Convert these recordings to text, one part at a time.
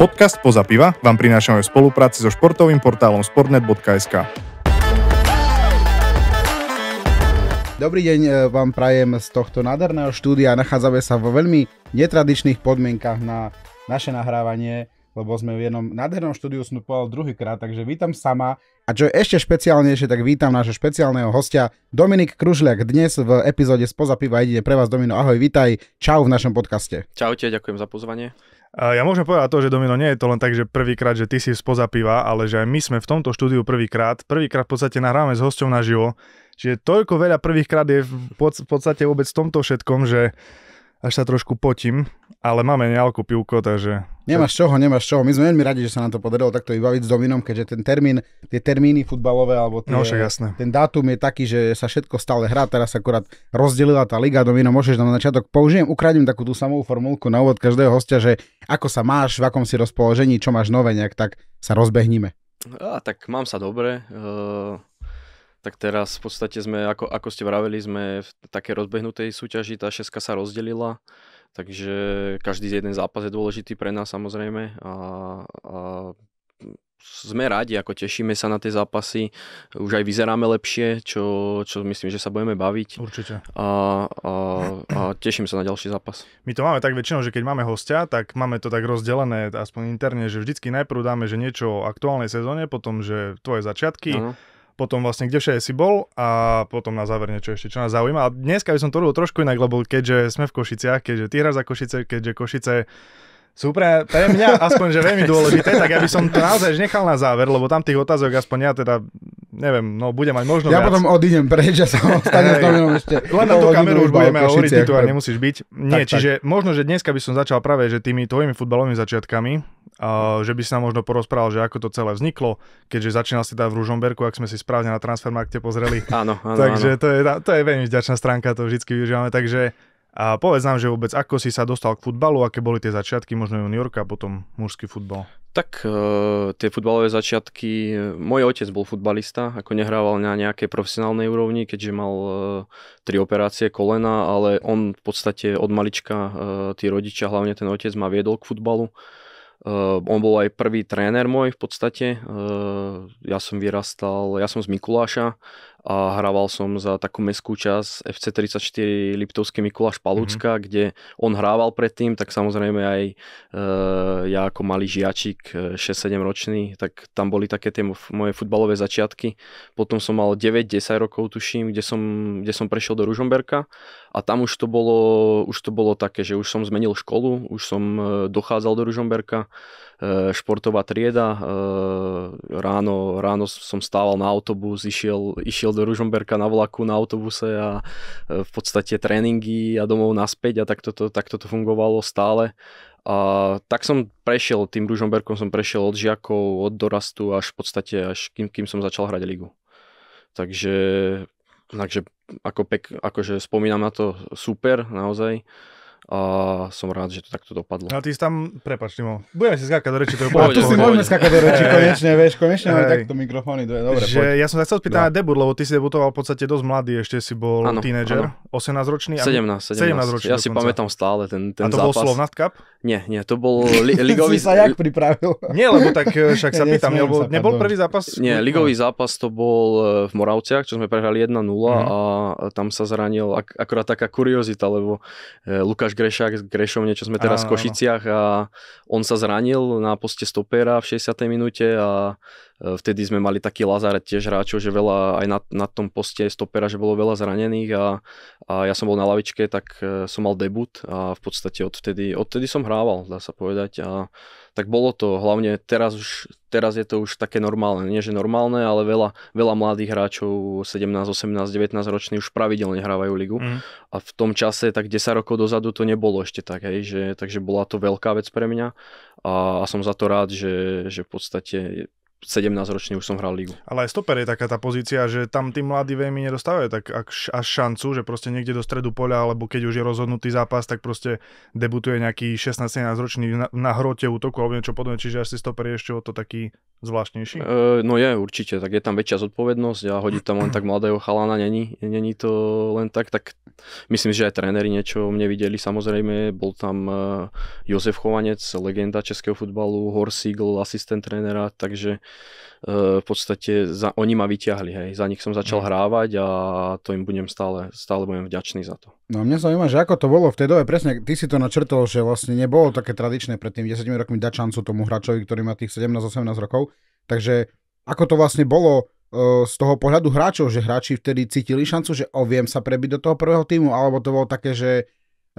Podcast Poza piva vám prinášame v spolupráci so športovým portálom sportnet.sk. Dobrý deň e, vám prajem z tohto nádherného štúdia. Nachádzame sa vo veľmi netradičných podmienkach na naše nahrávanie lebo sme v jednom nádhernom štúdiu snupoval druhýkrát, takže vítam sama. A čo je ešte špeciálnejšie, tak vítam nášho špeciálneho hostia Dominik Kružliak. Dnes v epizóde Spoza piva ide pre vás Domino. Ahoj, vítaj. Čau v našom podcaste. Čaute, ďakujem za pozvanie. Ja môžem povedať to, že Domino nie je to len tak, že prvýkrát, že ty si spoza piva, ale že aj my sme v tomto štúdiu prvýkrát, prvýkrát v podstate nahráme s hosťom naživo, čiže toľko veľa prvýkrát je v podstate vôbec v tomto všetkom, že až sa trošku potím, ale máme nejakú pivko, takže... Nemáš čoho, nemáš čoho. My sme veľmi radi, že sa nám to podarilo takto vybaviť s Dominom, keďže ten termín, tie termíny futbalové, alebo tie, no, jasné. ten dátum je taký, že sa všetko stále hrá, teraz akurát rozdelila tá liga, Domino, môžeš na začiatok, použijem, ukradím takú tú samú formulku na úvod každého hostia, že ako sa máš, v akom si rozpoložení, čo máš nové, nejak tak sa rozbehníme. A, tak mám sa dobre, uh tak teraz v podstate sme, ako, ako ste vraveli, sme v také rozbehnutej súťaži, tá šeska sa rozdelila Takže každý jeden zápas je dôležitý pre nás samozrejme a, a sme radi, ako tešíme sa na tie zápasy, už aj vyzeráme lepšie, čo, čo myslím, že sa budeme baviť. Určite. A, a, a teším sa na ďalší zápas. My to máme tak väčšinou, že keď máme hostia, tak máme to tak rozdelené, aspoň interne, že vždycky najprv dáme že niečo o aktuálnej sezóne, potom že tvoje začiatky. Ano potom vlastne kde všade si bol a potom na záver niečo ešte, čo nás zaujíma. A dneska by som to robil trošku inak, lebo keďže sme v Košiciach, keďže ty hráš za Košice, keďže Košice sú pre, pre mňa aspoň, že veľmi dôležité, tak ja by som to naozaj nechal na záver, lebo tam tých otázok aspoň ja teda neviem, no bude mať možno Ja viac. potom odídem preč ja sa ostane s novinom ešte. Len na tú kameru už budeme hovoriť, ty tu aj nemusíš byť. Nie, tak, čiže tak. možno, že dneska by som začal práve že tými tvojimi futbalovými začiatkami, uh, že by sa možno porozprával, že ako to celé vzniklo, keďže začínal si teda v Ružomberku, ak sme si správne na Transfermarkte pozreli. Áno, áno, Takže áno. To, je, to je veľmi vďačná stránka, to vždy využívame. Takže a povedz nám, že vôbec ako si sa dostal k futbalu, aké boli tie začiatky, možno juniorka a potom mužský futbal. Tak e, tie futbalové začiatky, môj otec bol futbalista, ako nehrával na nejakej profesionálnej úrovni, keďže mal e, tri operácie kolena, ale on v podstate od malička, e, tí rodičia, hlavne ten otec ma viedol k futbalu. Uh, on bol aj prvý tréner môj v podstate. Uh, ja som vyrastal, ja som z Mikuláša a hrával som za takú meskú časť FC34 Liptovský Mikuláš Palucka, mm-hmm. kde on hrával predtým, tak samozrejme aj e, ja ako malý žiačik, 6-7 e, ročný, tak tam boli také tie moje futbalové začiatky. Potom som mal 9-10 rokov, tuším, kde som, kde som prešiel do Ružomberka a tam už to, bolo, už to bolo také, že už som zmenil školu, už som e, dochádzal do Ružomberka Eh, športová trieda. Eh, ráno, ráno som stával na autobus, išiel, išiel do Ružomberka na vlaku na autobuse a eh, v podstate tréningy a domov naspäť a takto to, takto to fungovalo stále. A tak som prešiel, tým Ružomberkom som prešiel od žiakov, od dorastu až v podstate, až kým, kým som začal hrať ligu. Takže, takže ako pek, akože spomínam na to super, naozaj a som rád, že to takto dopadlo. A ty si tam, prepač, Timo, budeme si skákať do reči, to je úplne. tu si môžeme skákať do reči, konečne, vieš, konečne máme takto mikrofóny, to je dobre. Že poď. ja som sa chcel spýtať no. na debut, lebo ty si debutoval v podstate dosť mladý, ešte si bol ano, tínedžer, 18 ročný. 17, 17, 17 ročný. Ja dokonca. si pamätám stále ten, ten zápas. A to bol Slovnaft Cup? Nie, nie, to bol li- ligový... si sa jak pripravil? Nie, lebo tak eh, však sa ja pýtam, nebol, sa, nebol prvý zápas? Nie, ligový zápas to bol eh, v Moravciach, čo sme prehrali 1-0 mm. a tam sa zranil ak- akorát taká kuriozita, lebo eh, Lukáš Grešák z Grešovne, čo sme teraz áno, v Košiciach a on sa zranil na poste stopera v 60. minúte a Eh, vtedy sme mali taký lazaret tiež hráčov, že veľa aj na, na tom poste stopera, že bolo veľa zranených a, a ja som bol na lavičke, tak eh, som mal debut a v podstate odtedy odtedy som hrával, dá sa povedať. A tak bolo to, hlavne teraz, už, teraz je to už také normálne. Nie, že normálne, ale veľa, veľa mladých hráčov, 17, 18, 19 roční už pravidelne hrávajú ligu. Mm. A v tom čase, tak 10 rokov dozadu to nebolo ešte tak, hej, že, takže bola to veľká vec pre mňa a, a som za to rád, že, že v podstate 17-ročný už som hral lígu. Ale aj stoper je taká tá pozícia, že tam tí mladí veľmi nedostávajú tak až šancu, že proste niekde do stredu poľa, alebo keď už je rozhodnutý zápas, tak proste debutuje nejaký 16-17 ročný na, na hrote útoku alebo niečo podobné, čiže asi stoper je ešte o to taký zvláštnejší. E, no je určite, tak je tam väčšia zodpovednosť a hodiť tam len tak mladého chalana není, není to len tak, tak myslím, že aj tréneri niečo mne videli samozrejme, bol tam e, Jozef Chovanec, legenda českého futbalu, Horsigl, asistent trénera, takže E, v podstate za, oni ma vyťahli, hej, za nich som začal mhm. hrávať a to im budem stále, stále budem vďačný za to. No mňa zaujíma, že ako to bolo v tej dobe, presne, ty si to načrtol, že vlastne nebolo také tradičné pred tým 10 rokmi dať šancu tomu hráčovi, ktorý má tých 17-18 rokov, takže ako to vlastne bolo e, z toho pohľadu hráčov, že hráči vtedy cítili šancu, že o, viem sa prebiť do toho prvého týmu, alebo to bolo také, že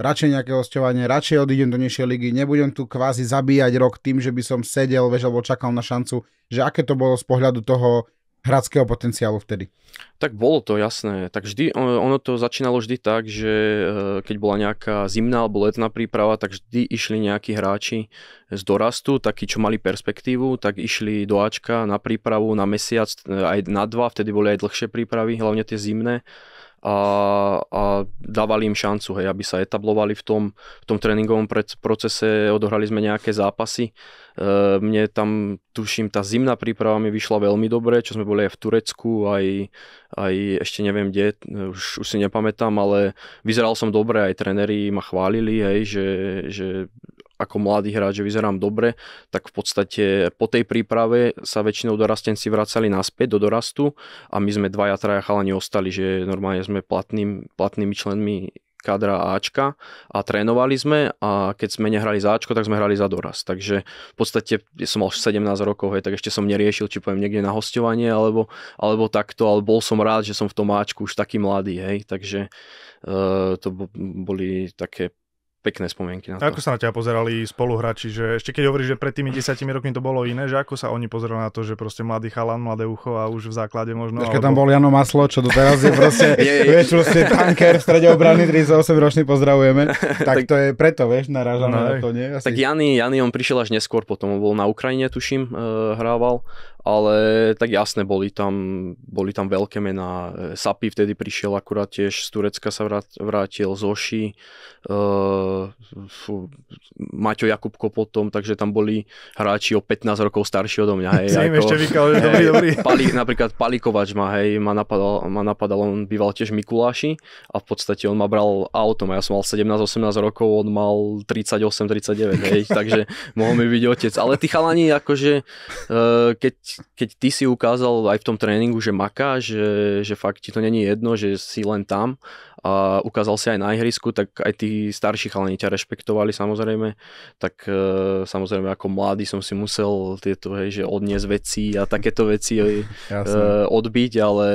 radšej nejaké hostovanie, radšej odídem do nižšej ligy, nebudem tu kvázi zabíjať rok tým, že by som sedel, vieš, alebo čakal na šancu, že aké to bolo z pohľadu toho hradského potenciálu vtedy? Tak bolo to, jasné. Tak vždy, ono to začínalo vždy tak, že e, keď bola nejaká zimná alebo letná príprava, tak vždy išli nejakí hráči z dorastu, takí, čo mali perspektívu, tak išli do Ačka na prípravu na mesiac, e, aj na dva, vtedy boli aj dlhšie prípravy, hlavne tie zimné a, a dávali im šancu, hej, aby sa etablovali v tom, v tom tréningovom procese, odohrali sme nejaké zápasy. E, mne tam, tuším, tá zimná príprava mi vyšla veľmi dobre, čo sme boli aj v Turecku, aj, aj ešte neviem kde, už, už si nepamätám, ale vyzeral som dobre, aj tréneri ma chválili, hej, že, že ako mladý hráč, že vyzerám dobre, tak v podstate po tej príprave sa väčšinou dorastenci vracali naspäť do dorastu a my sme dvaja, traja chalani ostali, že normálne sme platným, platnými členmi kadra Ačka a trénovali sme a keď sme nehrali za Ačko, tak sme hrali za doraz. Takže v podstate ja som mal 17 rokov, hej, tak ešte som neriešil, či poviem niekde na hostovanie alebo, alebo takto, ale bol som rád, že som v tom Ačku už taký mladý, hej, takže e, to boli také pekné spomienky na to. Ako sa na ťa pozerali spoluhráči, že ešte keď hovoríš, že pred tými desiatimi rokmi to bolo iné, že ako sa oni pozerali na to, že proste mladý chalan, mladé ucho a už v základe možno... Keď alebo... tam bol Jano Maslo, čo doteraz je proste, je, vieš, proste tanker v strede obrany, 38 ročný pozdravujeme, tak, tak, to je preto, vieš, narážame no, na to, nie? Asi. Tak Jany, Jany, on prišiel až neskôr potom, on bol na Ukrajine, tuším, uh, hrával ale tak jasné, boli tam, boli tam veľké mená. E, Sapi vtedy prišiel akurát tiež, z Turecka sa vrátil, Zoši, uh, e, Maťo Jakubko potom, takže tam boli hráči o 15 rokov starší odo mňa. Hej, ako, ešte vykal, hej, dobrý, dobrý. Pali, napríklad Palikovač ma, hej, ma napadal, ma napadal, on býval tiež Mikuláši a v podstate on ma bral autom a ja som mal 17-18 rokov, on mal 38-39, hej, takže mohol mi byť otec. Ale tí chalani, akože, uh, keď keď ty si ukázal aj v tom tréningu, že maká, že, že fakt ti to není jedno, že si len tam a ukázal si aj na ihrisku, tak aj tí starší chalani ťa rešpektovali samozrejme, tak e, samozrejme ako mladý som si musel tieto, hej, že odniesť veci a takéto veci e, e odbiť, ale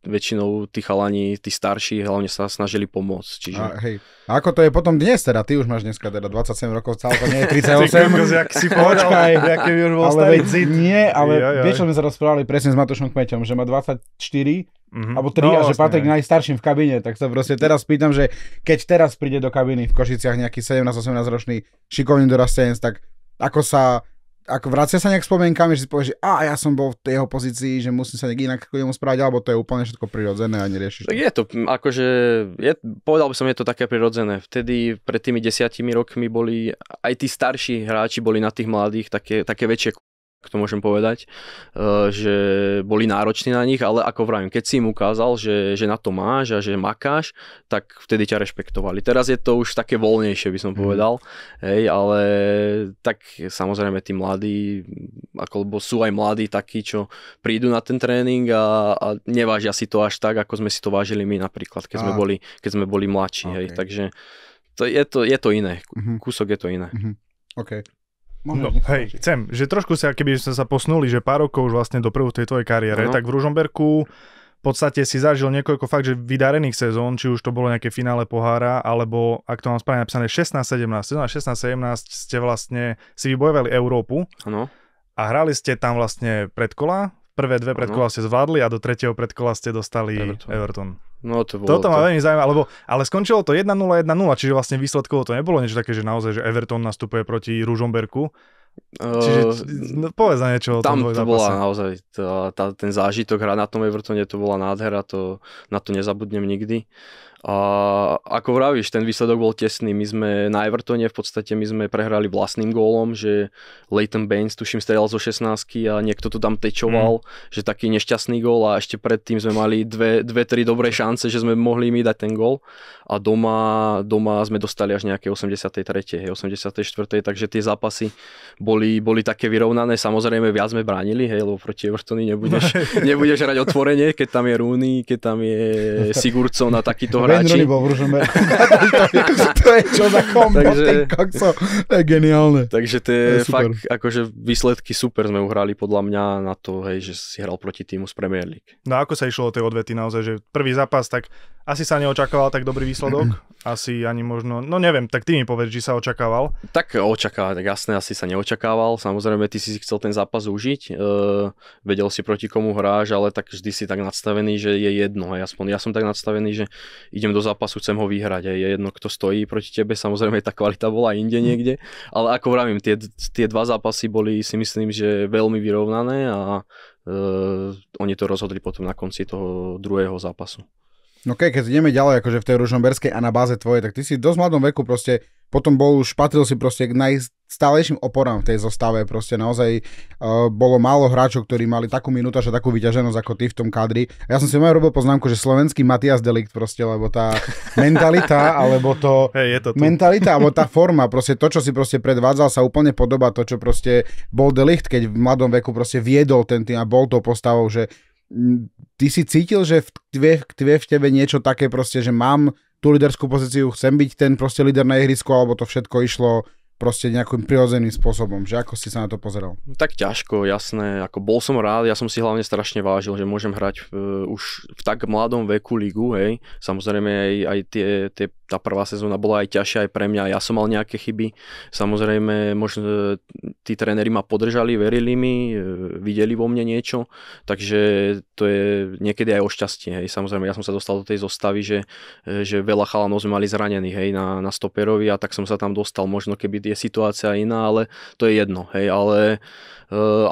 väčšinou tí chalani, tí starší hlavne sa snažili pomôcť. Čiže... A, hej, a ako to je potom dnes teda? Ty už máš dneska teda 27 rokov, to nie je 38. jak si povedal, Počkaj, by už bol ale starý cít. Nie, ale vieš, čo sme sa rozprávali presne s Matošom Kmeťom, že má 24 Mm-hmm. Alebo 3 no, a že k najstarším v kabine, tak sa proste teraz pýtam, že keď teraz príde do kabiny v Košiciach nejaký 17-18 ročný šikovný dorastenec, tak ako sa ako vracia sa nejak spomienkami, že si povieš, že a ja som bol v tej jeho pozícii, že musím sa nejak inak k nemu správať, alebo to je úplne všetko prirodzené a neriešiš to. Je to, akože, je, povedal by som, je to také prirodzené. Vtedy pred tými desiatimi rokmi boli aj tí starší hráči boli na tých mladých také, také väčšie to môžem povedať, eh, že boli nároční na nich, ale ako vravím, keď si im ukázal, že, že na to máš a že makáš, tak vtedy ťa rešpektovali. Teraz je to už také voľnejšie, by som mhm. povedal, mm. hej, ale tak samozrejme tí mladí, ako, lebo sú aj mladí takí, čo prídu na ten tréning a, a nevážia si to až tak, ako sme si to vážili my napríklad, keď, ah. sme, boli, keď sme boli mladší, okay. hej, takže to je, to, je to iné, mhm. kúsok je to iné. Mm-hmm. Okay. Možno, no, hej, chcem, že trošku sa, keby sme sa posnuli, že pár rokov už vlastne prvú tej tvojej kariére, uh-huh. tak v Ružomberku v podstate si zažil niekoľko fakt, že vydarených sezón, či už to bolo nejaké finále pohára, alebo ak to mám správne napísané, 16-17, sezóna 16-17 ste vlastne si vybojovali Európu. Ano. A hrali ste tam vlastne predkola Prvé dve predkola ste zvládli a do tretieho predkola ste dostali Everton. Everton. No to bolo Toto to... ma veľmi zaujíma, lebo, ale skončilo to 1-0, 1-0, čiže vlastne výsledkovo to nebolo niečo také, že naozaj, že Everton nastupuje proti Ružomberku. Čiže eh, no, povedz na niečo o Tam tom to bola naozaj, tá, tá, ten zážitok hra na tom Evertone, to bola nádhera, to, na to nezabudnem nikdy. A ako vravíš, ten výsledok bol tesný. My sme na Evertone v podstate my sme prehrali vlastným gólom, že Leighton Baines tuším strelal zo 16 a niekto to tam tečoval, mm. že taký nešťastný gól a ešte predtým sme mali dve, dve tri dobré šance, že sme mohli mi dať ten gól a doma, doma sme dostali až nejaké 83. 84. takže tie zápasy boli, boli také vyrovnané. Samozrejme viac sme bránili, hej, lebo proti Evertony nebudeš, nebudeš hrať otvorenie, keď tam je Rúny, keď tam je Sigurdsson a takýto hra hráči. bol v Ružombe. to je čo za kombo, takže, kokso. To je geniálne. Takže to je, to je fakt, super. akože výsledky super sme uhrali podľa mňa na to, hej, že si hral proti týmu z Premier League. No a ako sa išlo o tej odvety naozaj, že prvý zápas, tak asi sa neočakával tak dobrý výsledok, asi ani možno, no neviem, tak ty mi povedz, či sa očakával. Tak e, očakával, tak jasné, asi sa neočakával, samozrejme ty si chcel ten zápas užiť, Uh, vedel si proti komu hráš, ale tak vždy si tak nadstavený, že je jedno, Hej. aspoň ja som tak nadstavený, že idem do zápasu, chcem ho vyhrať, Hej. je jedno, kto stojí proti tebe, samozrejme tá kvalita bola inde mm. niekde, ale ako vravím, tie, tie dva zápasy boli si myslím, že veľmi vyrovnané a uh, oni to rozhodli potom na konci toho druhého zápasu. No okay, keď ideme ďalej, akože v tej Ružomberskej a na báze tvojej, tak ty si v dosť mladom veku proste, potom bol už, patril si proste k najstálejším oporám v tej zostave, proste naozaj uh, bolo málo hráčov, ktorí mali takú minútaž a takú vyťaženosť ako ty v tom kadri. A ja som si aj robil poznámku, že slovenský Matias Delikt proste, lebo tá mentalita, alebo to, hey, je to tu. mentalita, alebo tá forma, proste to, čo si proste predvádzal, sa úplne podoba to, čo proste bol Delikt, keď v mladom veku proste viedol ten tým a bol tou postavou, že ty si cítil, že v, tvie, v tebe niečo také proste, že mám tú líderskú pozíciu, chcem byť ten proste líder na ihrisku, alebo to všetko išlo proste nejakým prirodzeným spôsobom, že ako si sa na to pozeral? No tak ťažko, jasné, ako bol som rád, ja som si hlavne strašne vážil, že môžem hrať v, e, už v tak mladom veku ligu, hej, samozrejme aj, aj tie, tie tá prvá sezóna bola aj ťažšia aj pre mňa, ja som mal nejaké chyby. Samozrejme, možno e, tí tréneri ma podržali, verili mi, e, videli vo mne niečo, takže to je niekedy aj o šťastie. Hej. Samozrejme, ja som sa dostal do tej zostavy, že, e, že veľa chalanov sme mali zranených hej, na, na stoperovi a tak som sa tam dostal. Možno keby je situácia iná, ale to je jedno. Hej. Ale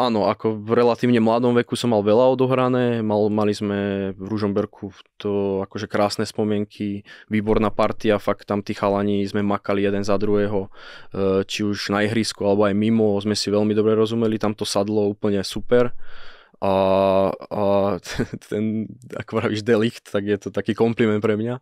áno, ako v relatívne mladom veku som mal veľa odohrané, mal, mali sme v Ružomberku to akože krásne spomienky, výborná partia, fakt tam tí chalani sme makali jeden za druhého, či už na ihrisku alebo aj mimo, sme si veľmi dobre rozumeli, tam to sadlo úplne super. A, a ten, ako pravíš delicht, tak je to taký kompliment pre mňa.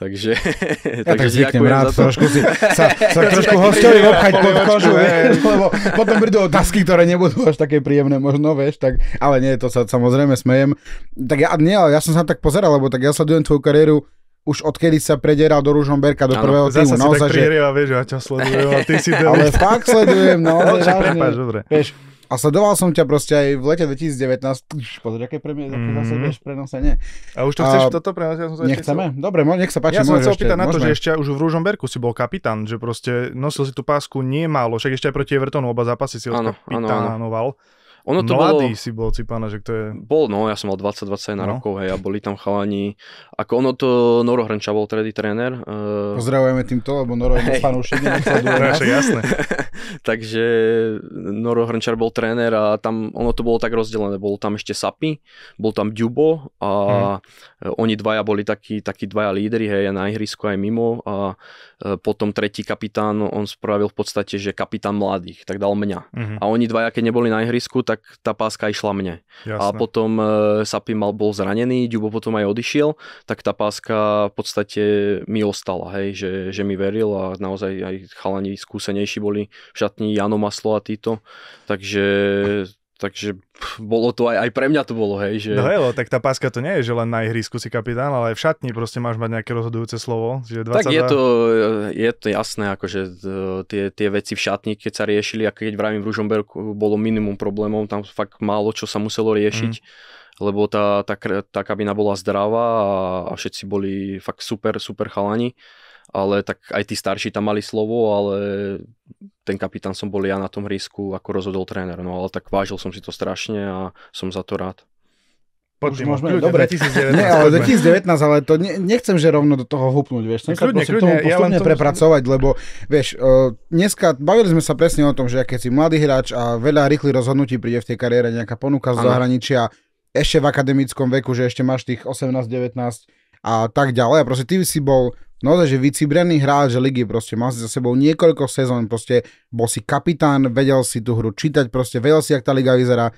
Takže, ja takže tak zvyknem rád to. trošku si, sa, sa trošku hostovi obchať pod kožu, vieš, lebo potom prídu otázky, ktoré nebudú až také príjemné možno, vieš, tak, ale nie, to sa samozrejme smejem. Tak ja, nie, ale ja som sa tak pozeral, lebo tak ja sledujem tvoju kariéru už odkedy sa prederal do Ružomberka, do ano, prvého týmu. Zasa naozaj, si tak prihrieva, že... vieš, ja ťa sledujem a ty si delicht. Ale fakt sledujem, naozaj. No, dobre, prepáč, dobre. Vieš, a sledoval som ťa proste aj v lete 2019. Pozri, aké pre mňa, mm zase mhm. vieš prenosenie. A už to chceš a... toto prenosenie? Ja som Nechceme? Číslo. Dobre, mo- nech sa páči. Ja som sa opýtať na to, môžeme. že ešte už v Berku si bol kapitán, že proste nosil si tú pásku nie málo, však ešte aj proti Evertonu oba zápasy si ho Ano, ano. Ono to Mladý bolo, si bol, cipána, že to je... Bol, no, ja som mal 20-21 no. rokov, hej, a boli tam chalani. Ako ono to, Noro Hrnča bol tredy tréner. Uh... Pozdravujeme týmto, lebo Noro je hey. fanúšik. No, jasné. Takže Noro Hrnčar bol tréner a tam ono to bolo tak rozdelené. Bol tam ešte Sapi, bol tam dubo, a hmm. oni dvaja boli takí, takí dvaja lídry, hej, na ihrisku aj mimo a e, potom tretí kapitán, on spravil v podstate, že kapitán mladých, tak dal mňa. Hmm. A oni dvaja, keď neboli na ihrisku, tak tá páska išla mne. Jasne. A potom e, Sapi mal, bol zranený, Ďubo potom aj odišiel, tak tá páska v podstate mi ostala, hej, že, že mi veril a naozaj aj chalani skúsenejší boli v šatni Jano Maslo a títo. Takže Takže bolo to aj, aj pre mňa to bolo, hej. Že... No hej, tak tá páska to nie je, že len na ihrisku si kapitán, ale aj v šatni proste máš mať nejaké rozhodujúce slovo. Že 22... Tak je to, je to jasné, akože e, tie, tie veci v šatni, keď sa riešili, a keď vravím v Ružomberku, bolo minimum problémov, tam fakt málo čo sa muselo riešiť. Mm lebo tá, tá, tá kabina bola zdravá a, a všetci boli fakt super, super chalani ale tak aj tí starší tam mali slovo, ale ten kapitán som bol ja na tom hrysku, ako rozhodol tréner, no ale tak vážil som si to strašne a som za to rád. Pod môžeme, kľudne, dobre. 2019. Nie, ale 2019, ale to ne, nechcem, že rovno do toho hupnúť, vieš. Chcem kľudne, sa kľudne, tomu ja len to prepracovať, lebo vieš, uh, dneska bavili sme sa presne o tom, že keď si mladý hráč a veľa rýchlych rozhodnutí príde v tej kariére, nejaká ponuka z zahraničia, ešte v akademickom veku, že ešte máš tých 18-19, a tak ďalej. A proste ty si bol naozaj, že vycibrený hráč že ligy, proste mal si za sebou niekoľko sezón, proste bol si kapitán, vedel si tú hru čítať, proste vedel si, ak tá liga vyzerá.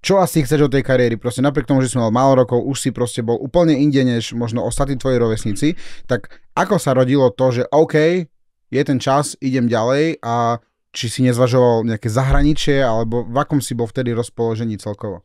Čo asi chceš od tej kariéry? Proste napriek tomu, že si mal málo rokov, už si proste bol úplne inde než možno ostatní tvoji rovesníci, tak ako sa rodilo to, že OK, je ten čas, idem ďalej a či si nezvažoval nejaké zahraničie, alebo v akom si bol vtedy rozpoložení celkovo?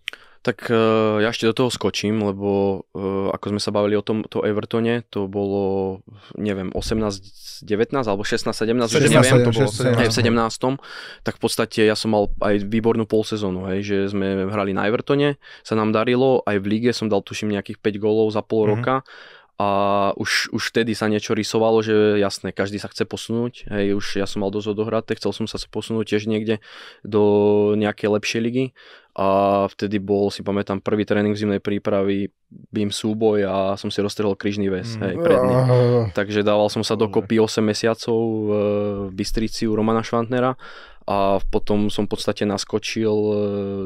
Tak uh, ja ešte do toho skočím, lebo uh, ako sme sa bavili o tom to Evertone, to bolo, neviem, 18, 19 alebo 16, 17, 16, neviem, 17, to bolo 16, Aj v 17. Tak v podstate ja som mal aj výbornú polsezónu, hej, že sme hrali na Evertone, sa nám darilo, aj v lige som dal tuším nejakých 5 gólov za pol mm-hmm. roka a už, už vtedy sa niečo rysovalo, že jasné, každý sa chce posunúť, hej, už ja som mal dosť odohrať, chcel som sa posunúť tiež niekde do nejakej lepšej ligy a vtedy bol, si pamätám, prvý tréning zimnej prípravy, bým súboj a som si roztrhol križný väz, mm. hej, pred ním. Takže dával som sa dokopy 8 mesiacov e, v u Romana Švantnera a potom som v podstate naskočil e,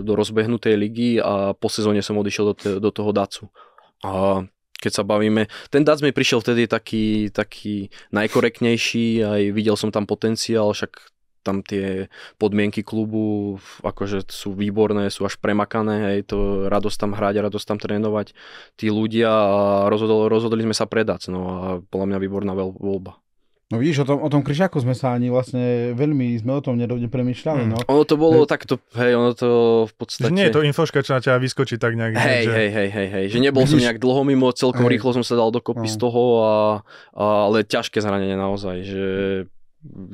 do rozbehnutej ligy a po sezóne som odišiel do, te, do toho Dacu. A keď sa bavíme. Ten Dac mi prišiel vtedy taký, taký najkorektnejší, aj videl som tam potenciál, však tam tie podmienky klubu akože sú výborné, sú až premakané, hej, to radosť tam hrať, radosť tam trénovať, tí ľudia a rozhodol, rozhodli sme sa predať, no a podľa mňa výborná voľba. No vidíš, o tom, o tom Kryšaku sme sa ani vlastne veľmi, sme o tom nepremýšľali. Mm. No. Ono to bolo hej. takto, hej, ono to v podstate... Že nie je to infoška, čo na ťa vyskočí tak nejak. Hej, že... hej, hej, hej, hej, že nebol vidíš... som nejak dlho mimo, celkom hej. rýchlo som sa dal dokopy no. z toho, a, a, ale ťažké zranenie naozaj, že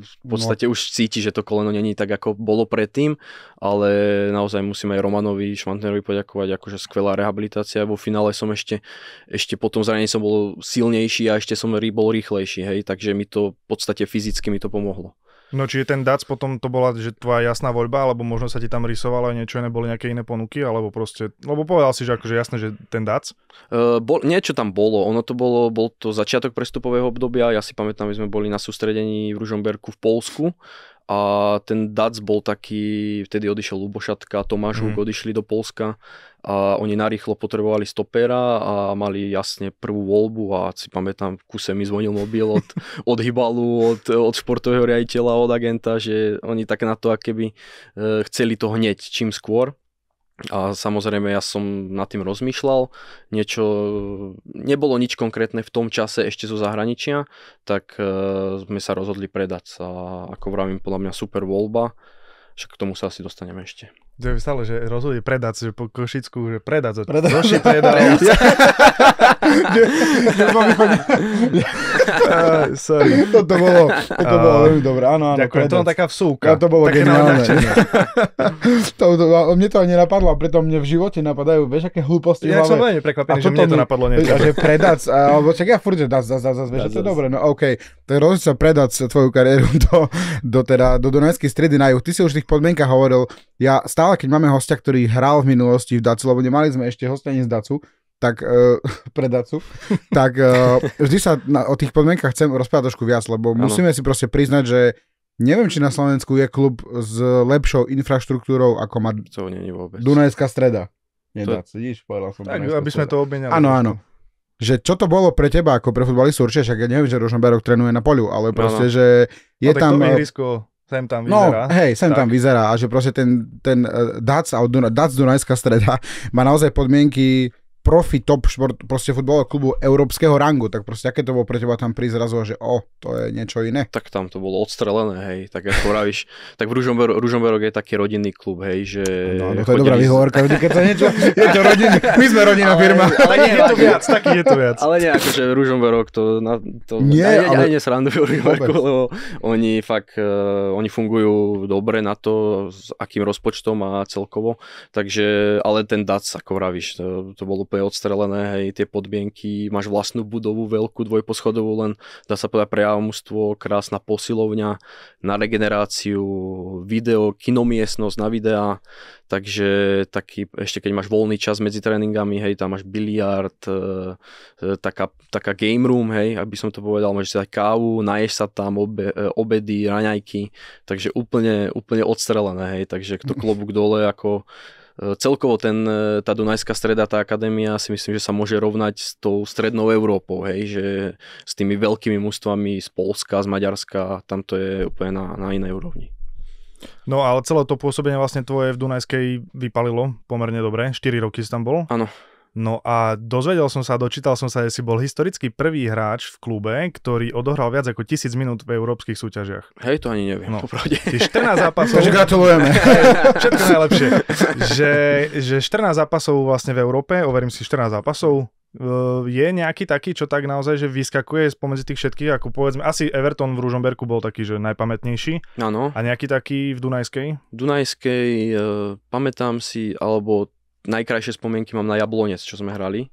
v podstate no. už cíti, že to koleno není tak, ako bolo predtým, ale naozaj musím aj Romanovi, Švantnerovi poďakovať, akože skvelá rehabilitácia, vo finále som ešte, ešte po tom zranení som bol silnejší a ešte som bol rýchlejší, hej, takže mi to v podstate fyzicky mi to pomohlo. No čiže ten DAC potom to bola že tvoja jasná voľba, alebo možno sa ti tam rysovalo aj niečo iné, boli nejaké iné ponuky, alebo proste, lebo povedal si, že akože jasné, že ten DAC? Uh, bol, niečo tam bolo, ono to bolo, bol to začiatok prestupového obdobia, ja si pamätám, my sme boli na sústredení v Ružomberku v Polsku a ten Dac bol taký, vtedy odišiel Lubošatka, Tomáš Huk mm. odišli do Polska a oni narýchlo potrebovali stopera a mali jasne prvú voľbu a si pamätám, v kuse mi zvonil mobil od, od Hybalu, od, od športového riaditeľa, od agenta, že oni tak na to, keby eh, chceli to hneď čím skôr. A samozrejme ja som nad tým rozmýšľal, niečo, nebolo nič konkrétne v tom čase ešte zo zahraničia, tak e, sme sa rozhodli predať sa, ako vravím, podľa mňa super voľba, však k tomu sa asi dostaneme ešte. To je stále, že rozhodli predať, že po Košicku, že predať, predať. Zoši predať. Sorry. To, to bolo, to, to bolo veľmi dobré. Áno, áno. Ďakujem, to taká vsúka. Ja, to bolo také geniálne. to, to, mne to ani napadlo, preto mne v živote napadajú, vieš, aké hlúposti Ja som veľmi prekvapený, že mne to napadlo niečo. A že predac, alebo čak ja furt, že das, das, das, das, vieš, to je dobré. no OK. To je sa predac tvoju kariéru do, do, teda, do Donetskej stredy na juh. Ty si už v tých podmienkach hovoril, ja stále, keď máme hostia, ktorý hral v minulosti v Dacu, lebo nemali sme ešte hostia ani z Dacu, tak e, predacu, tak e, vždy sa na, o tých podmienkach chcem rozprávať trošku viac, lebo ano. musíme si proste priznať, že neviem, či na Slovensku je klub s lepšou infraštruktúrou, ako má to nie je vôbec. Dunajská streda. Nedá, to... povedal som. Tak, aby sme to obmenali. Áno, áno. Že čo to bolo pre teba ako pre futbalistu určite, však ja neviem, že Rožnberok trénuje na poliu, ale no, proste, no, no. že je no, tam... E, ihrisko sem tam no, vyzerá. No, hej, sem tak. tam vyzerá a že proste ten, ten uh, Dac Dunajská streda má naozaj podmienky profi top šport, proste futbalového klubu európskeho rangu, tak proste aké to bolo pre teba tam prísť zrazu, že o, to je niečo iné? Tak tam to bolo odstrelené, hej, tak ako hovoríš, tak v Ružomberok, Ružomberok je taký rodinný klub, hej, že... No, no to je dobrá z... výhovorka, vždy, keď to niečo, je to rodinný, my sme rodinná ale, firma. Ale, nie, je to viac, taký je to viac. Ale nie, akože Ružomberok to, na, to nie, aj, ale... aj nesrandujú Ružomberku, lebo oni fakt, uh, oni fungujú dobre na to, s akým rozpočtom a celkovo, takže, ale ten DAC, ako hovoríš, to, to bolo úplne odstrelené, hej, tie podmienky, máš vlastnú budovu veľkú, dvojposchodovú, len dá sa povedať prejavomstvo, krásna posilovňa na regeneráciu, video, kinomiestnosť na videá, takže taký, ešte keď máš voľný čas medzi tréningami, hej, tam máš biliard, e, e, taká, taká game room, hej, aby som to povedal, môžeš si dať kávu, naješ sa tam, obe, e, obedy, raňajky, takže úplne, úplne odstrelené, hej, takže to klobúk dole, ako E, celkovo ten, e, tá Dunajská streda, tá akadémia si myslím, že sa môže rovnať s tou strednou Európou, hej, že s tými veľkými mústvami z Polska, z Maďarska, tam to je úplne na, na inej úrovni. No ale celé to pôsobenie vlastne tvoje v Dunajskej vypalilo pomerne dobre, 4 roky si tam bol. Áno. No a dozvedel som sa, dočítal som sa, že si bol historicky prvý hráč v klube, ktorý odohral viac ako tisíc minút v európskych súťažiach. Hej, to ani neviem, no. popravde. 14 zápasov. Takže gratulujeme. Všetko najlepšie. Že, že 14 zápasov vlastne v Európe, overím si 14 zápasov, e, je nejaký taký, čo tak naozaj, že vyskakuje spomedzi tých všetkých, ako povedzme, asi Everton v Ružomberku bol taký, že najpamätnejší. Áno. A nejaký taký v Dunajskej? V Dunajskej, e, pamätám si, alebo najkrajšie spomienky mám na Jablonec, čo sme hrali.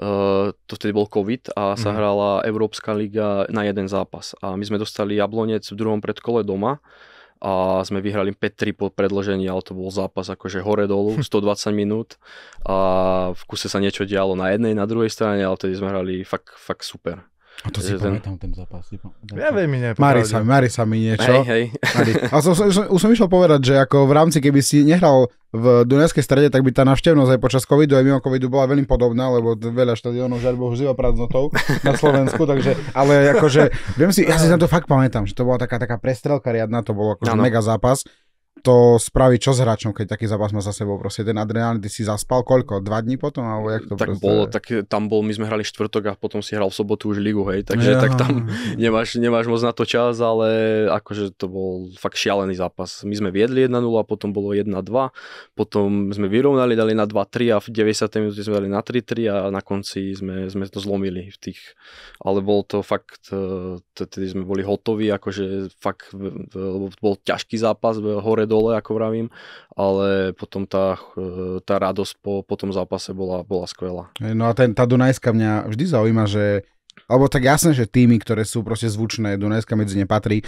Uh, to vtedy bol COVID a sa mm. hrala Európska liga na jeden zápas. A my sme dostali Jablonec v druhom predkole doma a sme vyhrali 5-3 po predložení, ale to bol zápas akože hore-dolu, 120 minút a v kuse sa niečo dialo na jednej, na druhej strane, ale vtedy sme hrali fakt, fakt super. A to si ten... pamätám ten zápas. Ja viem, nepovedal. Mari sa, Mari sa mi niečo. Hej, hej. Mari. A som, už, už som išiel povedať, že ako v rámci, keby si nehral v Dunajskej strede, tak by tá navštevnosť aj počas covidu, aj mimo covidu bola veľmi podobná, lebo veľa štadionov žiaľ Bohu živa prázdnotou na Slovensku, takže, ale akože, viem si, ja si na to fakt pamätám, že to bola taká, taká prestrelka riadna, to bolo akože ano. mega zápas to spraví čo s hráčom, keď taký zápas má za sebou proste ten adrenalín, ty si zaspal koľko? Dva dní potom? Alebo jak to tak proste... bolo, tak tam bol, my sme hrali štvrtok a potom si hral v sobotu už ligu, hej, takže ja. tak tam nemáš, nemáš moc na to čas, ale akože to bol fakt šialený zápas. My sme viedli 1-0, potom bolo 1-2, potom sme vyrovnali, dali na 2-3 a v 90. minúte sme dali na 3-3 a na konci sme, sme to zlomili v tých, ale bol to fakt, eh, tedy sme boli hotoví, akože fakt, bol ťažký zápas, hore dole, ako vravím, ale potom tá, e, tá radosť po, po tom zápase bola, bola skvelá. No a ten, tá Dunajska mňa vždy zaujíma, že alebo tak jasné, že týmy, ktoré sú proste zvučné, Dunajska medzi ne patrí, e,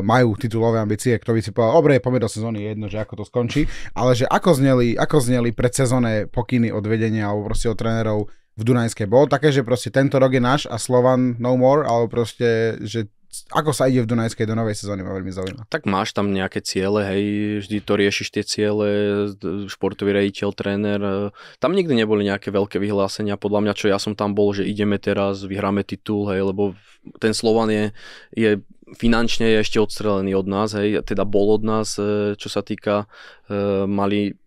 majú titulové ambície, kto by si povedal, dobre, poďme do sezóny, je jedno, že ako to skončí, ale že ako zneli, ako zneli predsezónne pokyny od vedenia alebo proste od trénerov v Dunajske. Bolo také, že proste tento rok je náš a Slovan no more, alebo proste, že ako sa ide v Dunajskej do novej sezóny, ma veľmi zaujíma. Tak máš tam nejaké ciele, hej, vždy to riešiš tie ciele, športový rejiteľ, tréner. E, tam nikdy neboli nejaké veľké vyhlásenia, podľa mňa, čo ja som tam bol, že ideme teraz, vyhráme titul, hej, lebo ten Slovan je, je finančne je ešte odstrelený od nás, hej, teda bol od nás, e, čo sa týka, e, mali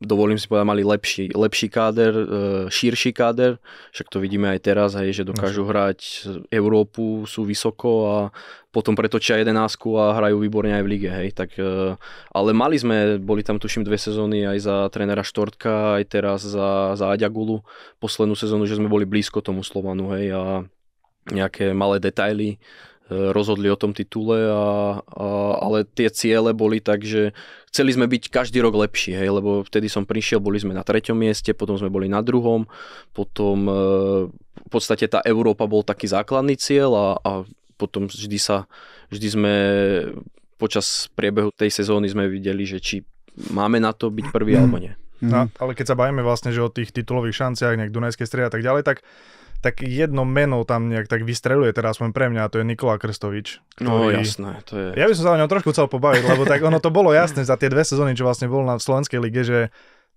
dovolím si povedať, mali lepší, lepší káder, e, širší káder, však to vidíme aj teraz, hej, že dokážu hrať Európu, sú vysoko a potom pretočia jedenásku a hrajú výborne aj v lige, hej, tak, e, ale mali sme, boli tam tuším dve sezóny aj za trénera Štortka, aj teraz za, za Aďagulu, poslednú sezónu, že sme boli blízko tomu Slovanu, hej, a nejaké malé detaily rozhodli o tom titule, a, a, ale tie ciele boli tak, že chceli sme byť každý rok lepší, hej, lebo vtedy som prišiel, boli sme na treťom mieste, potom sme boli na druhom, potom e, v podstate tá Európa bol taký základný cieľ a, a potom vždy sa, vždy sme počas priebehu tej sezóny sme videli, že či máme na to byť prvý mm. alebo nie. No, mhm. ale keď sa bavíme vlastne, že o tých titulových šanciach, nejak Dunajskej stredy a tak ďalej, tak tak jedno meno tam nejak tak vystreluje teraz aspoň pre mňa a to je Nikola Krstovič. No, ktorý... No jasné, to je... Ja by som sa o ňom trošku chcel pobaviť, lebo tak ono to bolo jasné za tie dve sezóny, čo vlastne bol na Slovenskej lige, že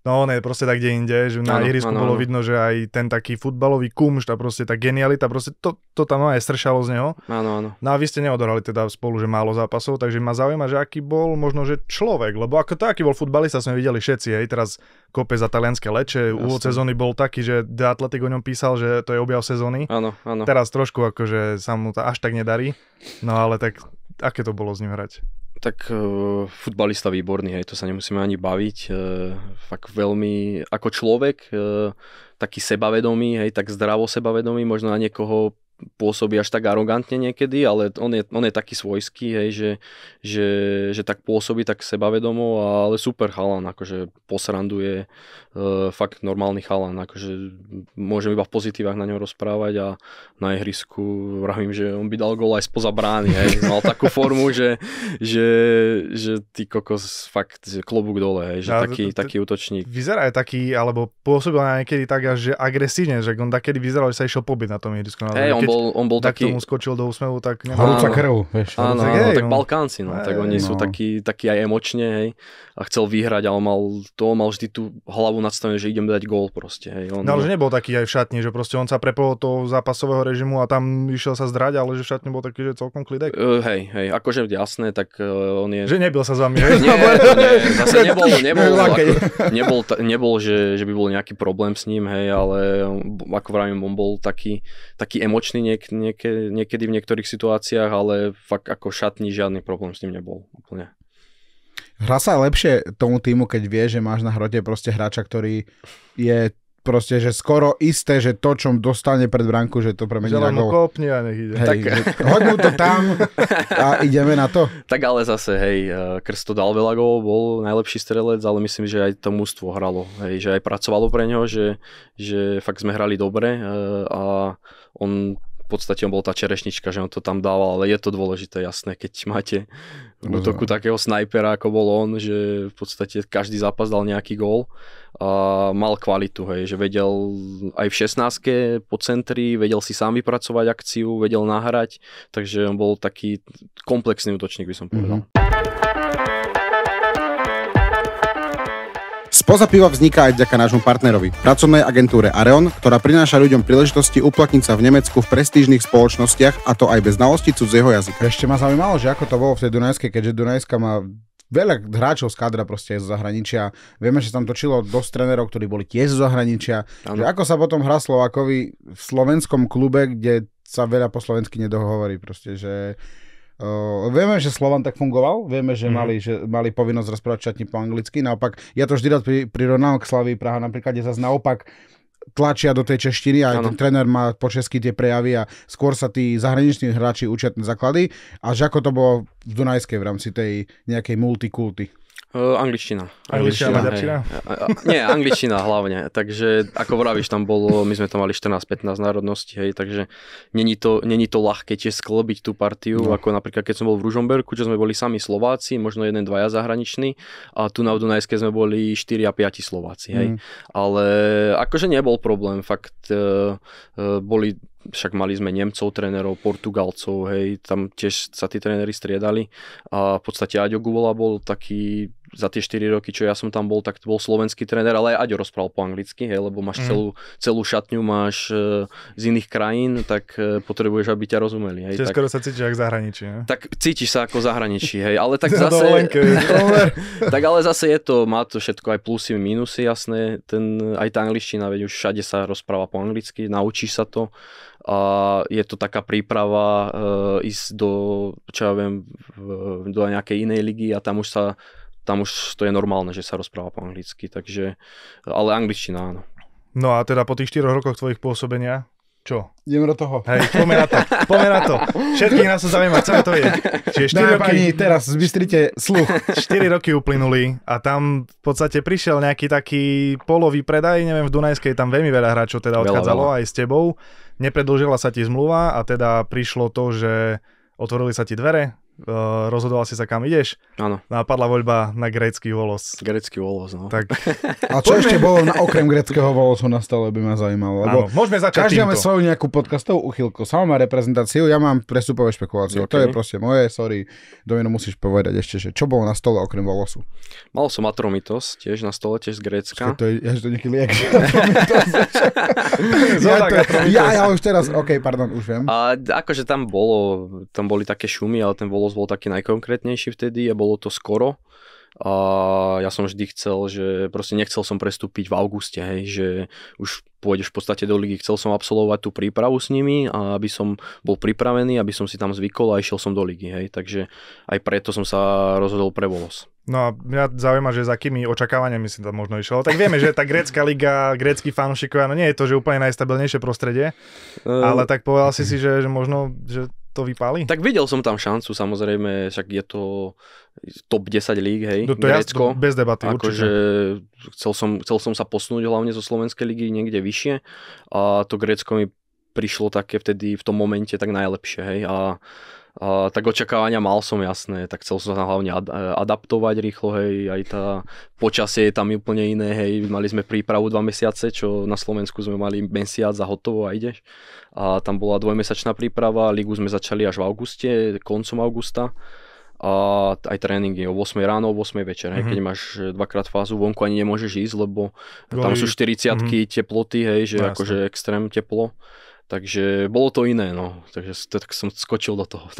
No on je proste tak kde inde, že na ano, ihrisku ano, bolo ano. vidno, že aj ten taký futbalový kumš, tá proste tá genialita, proste to, to tam aj stršalo z neho. Áno, áno. No a vy ste neodohrali teda spolu, že málo zápasov, takže ma zaujíma, že aký bol možno, že človek, lebo ako to, aký bol futbalista, sme videli všetci, hej, teraz kope za talianské leče, Jasne. úvod sezóny bol taký, že The Athletic o ňom písal, že to je objav sezóny. Áno, áno. Teraz trošku akože sa mu to až tak nedarí, no ale tak aké to bolo s ním hrať? Tak uh, futbalista výborný, hej, to sa nemusíme ani baviť. Uh, fakt veľmi, ako človek, uh, taký sebavedomý, hej, tak zdravo sebavedomý, možno na niekoho pôsobí až tak arogantne niekedy, ale on je, on je taký svojský, hej, že, že, že tak pôsobí tak sebavedomo, ale super chalan, akože posranduje, e, fakt normálny chalan, akože môžem iba v pozitívach na ňom rozprávať a na ihrisku vravím, že on by dal gol aj spoza brány, hej, mal takú formu, že, že, že ty kokos fakt klobúk dole, hej, že ja, no, taký, taký útočník. Vyzerá aj taký, alebo pôsobil niekedy tak až že agresívne, že on takedy vyzeral, že sa išiel pobyť na tom ihrisku. No, hej, on bol, on bol tak taký... tomu skočil do úsmevu, tak... Nemá... Horúca krv, vieš. Áno, tak, tak no. Balkánci, no, tak oni no. sú takí, takí aj emočne, hej, a chcel vyhrať, ale mal to, mal vždy tú hlavu nadstavenú, že idem dať gól proste, hej. On... No, ale že nebol taký aj v šatni, že proste on sa prepol toho zápasového režimu a tam išiel sa zdrať, ale že v šatni bol taký, že celkom klidek. Uh, hej, hej, akože jasné, tak uh, on je... Že nebyl sa s vami, hej? nie, nie, zase nebol, nebol, ako, nebol, nebol že, že by bol nejaký problém s ním, hej, ale ako vravím, on bol taký, taký emočný niek- niek- niekedy v niektorých situáciách, ale fakt ako šatný žiadny problém s ním nebol úplne. Hra sa lepšie tomu týmu, keď vie, že máš na hrote proste hráča, ktorý je proste, že skoro isté, že to, čo dostane pred bránku, že to premení na gol. kopni a nech ide. Hej, tak... mu to tam a ideme na to. Tak ale zase, hej, eh, Krsto dal veľa gol, bol najlepší strelec, ale myslím, že aj to mústvo hralo, hej, že aj pracovalo pre neho, že, že fakt sme hrali dobre eh, a on podstate on bol tá čerešnička, že on to tam dával, ale je to dôležité, jasné, keď máte v útoku takého snajpera, ako bol on, že v podstate každý zápas dal nejaký gól a mal kvalitu, hej, že vedel aj v 16 po centri, vedel si sám vypracovať akciu, vedel nahrať, takže on bol taký komplexný útočník, by som povedal. Mm-hmm. Poza piva vzniká aj vďaka nášmu partnerovi, pracovnej agentúre Areon, ktorá prináša ľuďom príležitosti uplatniť sa v Nemecku v prestížnych spoločnostiach a to aj bez znalosti cudzieho jazyka. Ešte ma zaujímalo, že ako to bolo v tej Dunajskej, keďže Dunajska má veľa hráčov z kadra proste zo zahraničia. Vieme, že tam točilo dosť trénerov, ktorí boli tiež zo zahraničia. Že ako sa potom hrá Slovákovi v slovenskom klube, kde sa veľa po slovensky nedohovorí. Proste, že Uh, vieme, že Slovan tak fungoval, vieme, že, mm. mali, že mali povinnosť rozprávať čatní po anglicky, naopak, ja to vždy rád pri, prirovnám k Slavii Praha, napríklad je zase naopak tlačia do tej češtiny a ten tréner má po česky tie prejavy a skôr sa tí zahraniční hráči učia ten základy a ako to bolo v Dunajskej v rámci tej nejakej multikulty. Uh, angličtina. Angličtina, maďarčina? Eh, eh, nie, angličtina hlavne. Takže, ako vravíš, tam bolo, my sme tam mali 14-15 národností, hej, takže není to, není to ľahké tiež sklobiť tú partiu, no. ako napríklad, keď som bol v Ružomberku, čo sme boli sami Slováci, možno jeden, dvaja zahraniční, a tu na Dunajske sme boli 4 a 5 Slováci, hej. Mm. Ale akože nebol problém, fakt uh, uh, boli však mali sme Nemcov trénerov, Portugalcov, hej, tam tiež sa tí tréneri striedali a v podstate Aďo Guvola bol taký za tie 4 roky, čo ja som tam bol, tak to bol slovenský tréner, ale aj Aďo rozprával po anglicky, hej, lebo máš mm. celú, celú šatňu, máš e, z iných krajín, tak e, potrebuješ, aby ťa rozumeli. Hej, Čiže tak, skoro sa cítiš ako zahraničí. Ne? Tak cítiš sa ako zahraničí, hej, ale tak zase... Dovolenke, tak ale zase je to, má to všetko aj plusy, minusy, jasné, ten, aj tá angličtina, veď už všade sa rozpráva po anglicky, naučíš sa to a je to taká príprava uh, ísť do, čo ja viem, do nejakej inej ligy a tam už sa tam už to je normálne, že sa rozpráva po anglicky, takže, ale angličtina áno. No a teda po tých 4 rokoch tvojich pôsobenia, čo? Idem do toho. Hej, poďme na to, poďme na to. Všetkých nás sa zaujíma, čo to je. Čiže 4 Dáme roky... Pani, teraz zbystrite sluch. 4 roky uplynuli a tam v podstate prišiel nejaký taký polový predaj, neviem, v Dunajskej tam veľmi veľa hráčov teda odchádzalo veľa, veľa. aj s tebou. Nepredlžila sa ti zmluva a teda prišlo to, že otvorili sa ti dvere, Eh, rozhodoval si sa kam ideš. Áno. Napadla voľba na grécky volos. Grécky volos, no. Tak... A čo ešte bolo na, okrem gréckého volosu na stole, by ma zaujímalo. Áno, môžeme začať Každý týmto. máme svoju nejakú podcastovú uchylku. Sama má reprezentáciu, ja mám prestupové špekulácie. Okay. To je proste moje, sorry. Domino, musíš povedať ešte, že čo bolo na stole okrem volosu? Mal som atromitos tiež na stole, tiež z Grécka. to je, ja, to nejaký liek. ja, to, ja, ja už teraz, ok, pardon, už viem. A, akože tam bolo, tam boli také šumy, ale ten volos Impulse bol taký najkonkrétnejší vtedy a bolo to skoro. A ja som vždy chcel, že proste nechcel som prestúpiť v auguste, hej, že už pôjdeš v podstate do ligy. Chcel som absolvovať tú prípravu s nimi a aby som bol pripravený, aby som si tam zvykol a išiel som do ligy. Hej. Takže aj preto som sa rozhodol pre Volos. No a mňa zaujíma, že za akými očakávaniami si tam možno išiel. Tak vieme, že tá grécka liga, grécky fanúšikovia, no nie je to, že úplne najstabilnejšie prostredie, ehm. ale tak povedal si si, že, že možno, že to vypáli? Tak videl som tam šancu, samozrejme, však je to top 10 líg, hej, no to Grécko. bez debaty, Že akože chcel som, chcel som sa posnúť hlavne zo Slovenskej ligy niekde vyššie a to Grécko mi prišlo také vtedy v tom momente tak najlepšie, hej, a Uh, tak očakávania mal som jasné, tak chcel som sa hlavne ad- e, adaptovať rýchlo, hej, aj tá počasie je tam úplne iné, hej, mali sme prípravu dva mesiace, čo na Slovensku sme mali mesiac a hotovo a ideš. A tam bola dvojmesačná príprava, ligu sme začali až v auguste, koncom augusta a aj tréningy o 8 ráno, o 8 večer. Mm-hmm. Keď máš e, dvakrát fázu vonku, ani nemôžeš ísť, lebo Dvoj... tam sú 40 mm-hmm. teploty, hej, že no, akože extrém teplo. Takže bolo to iné, no. Takže tak som skočil do toho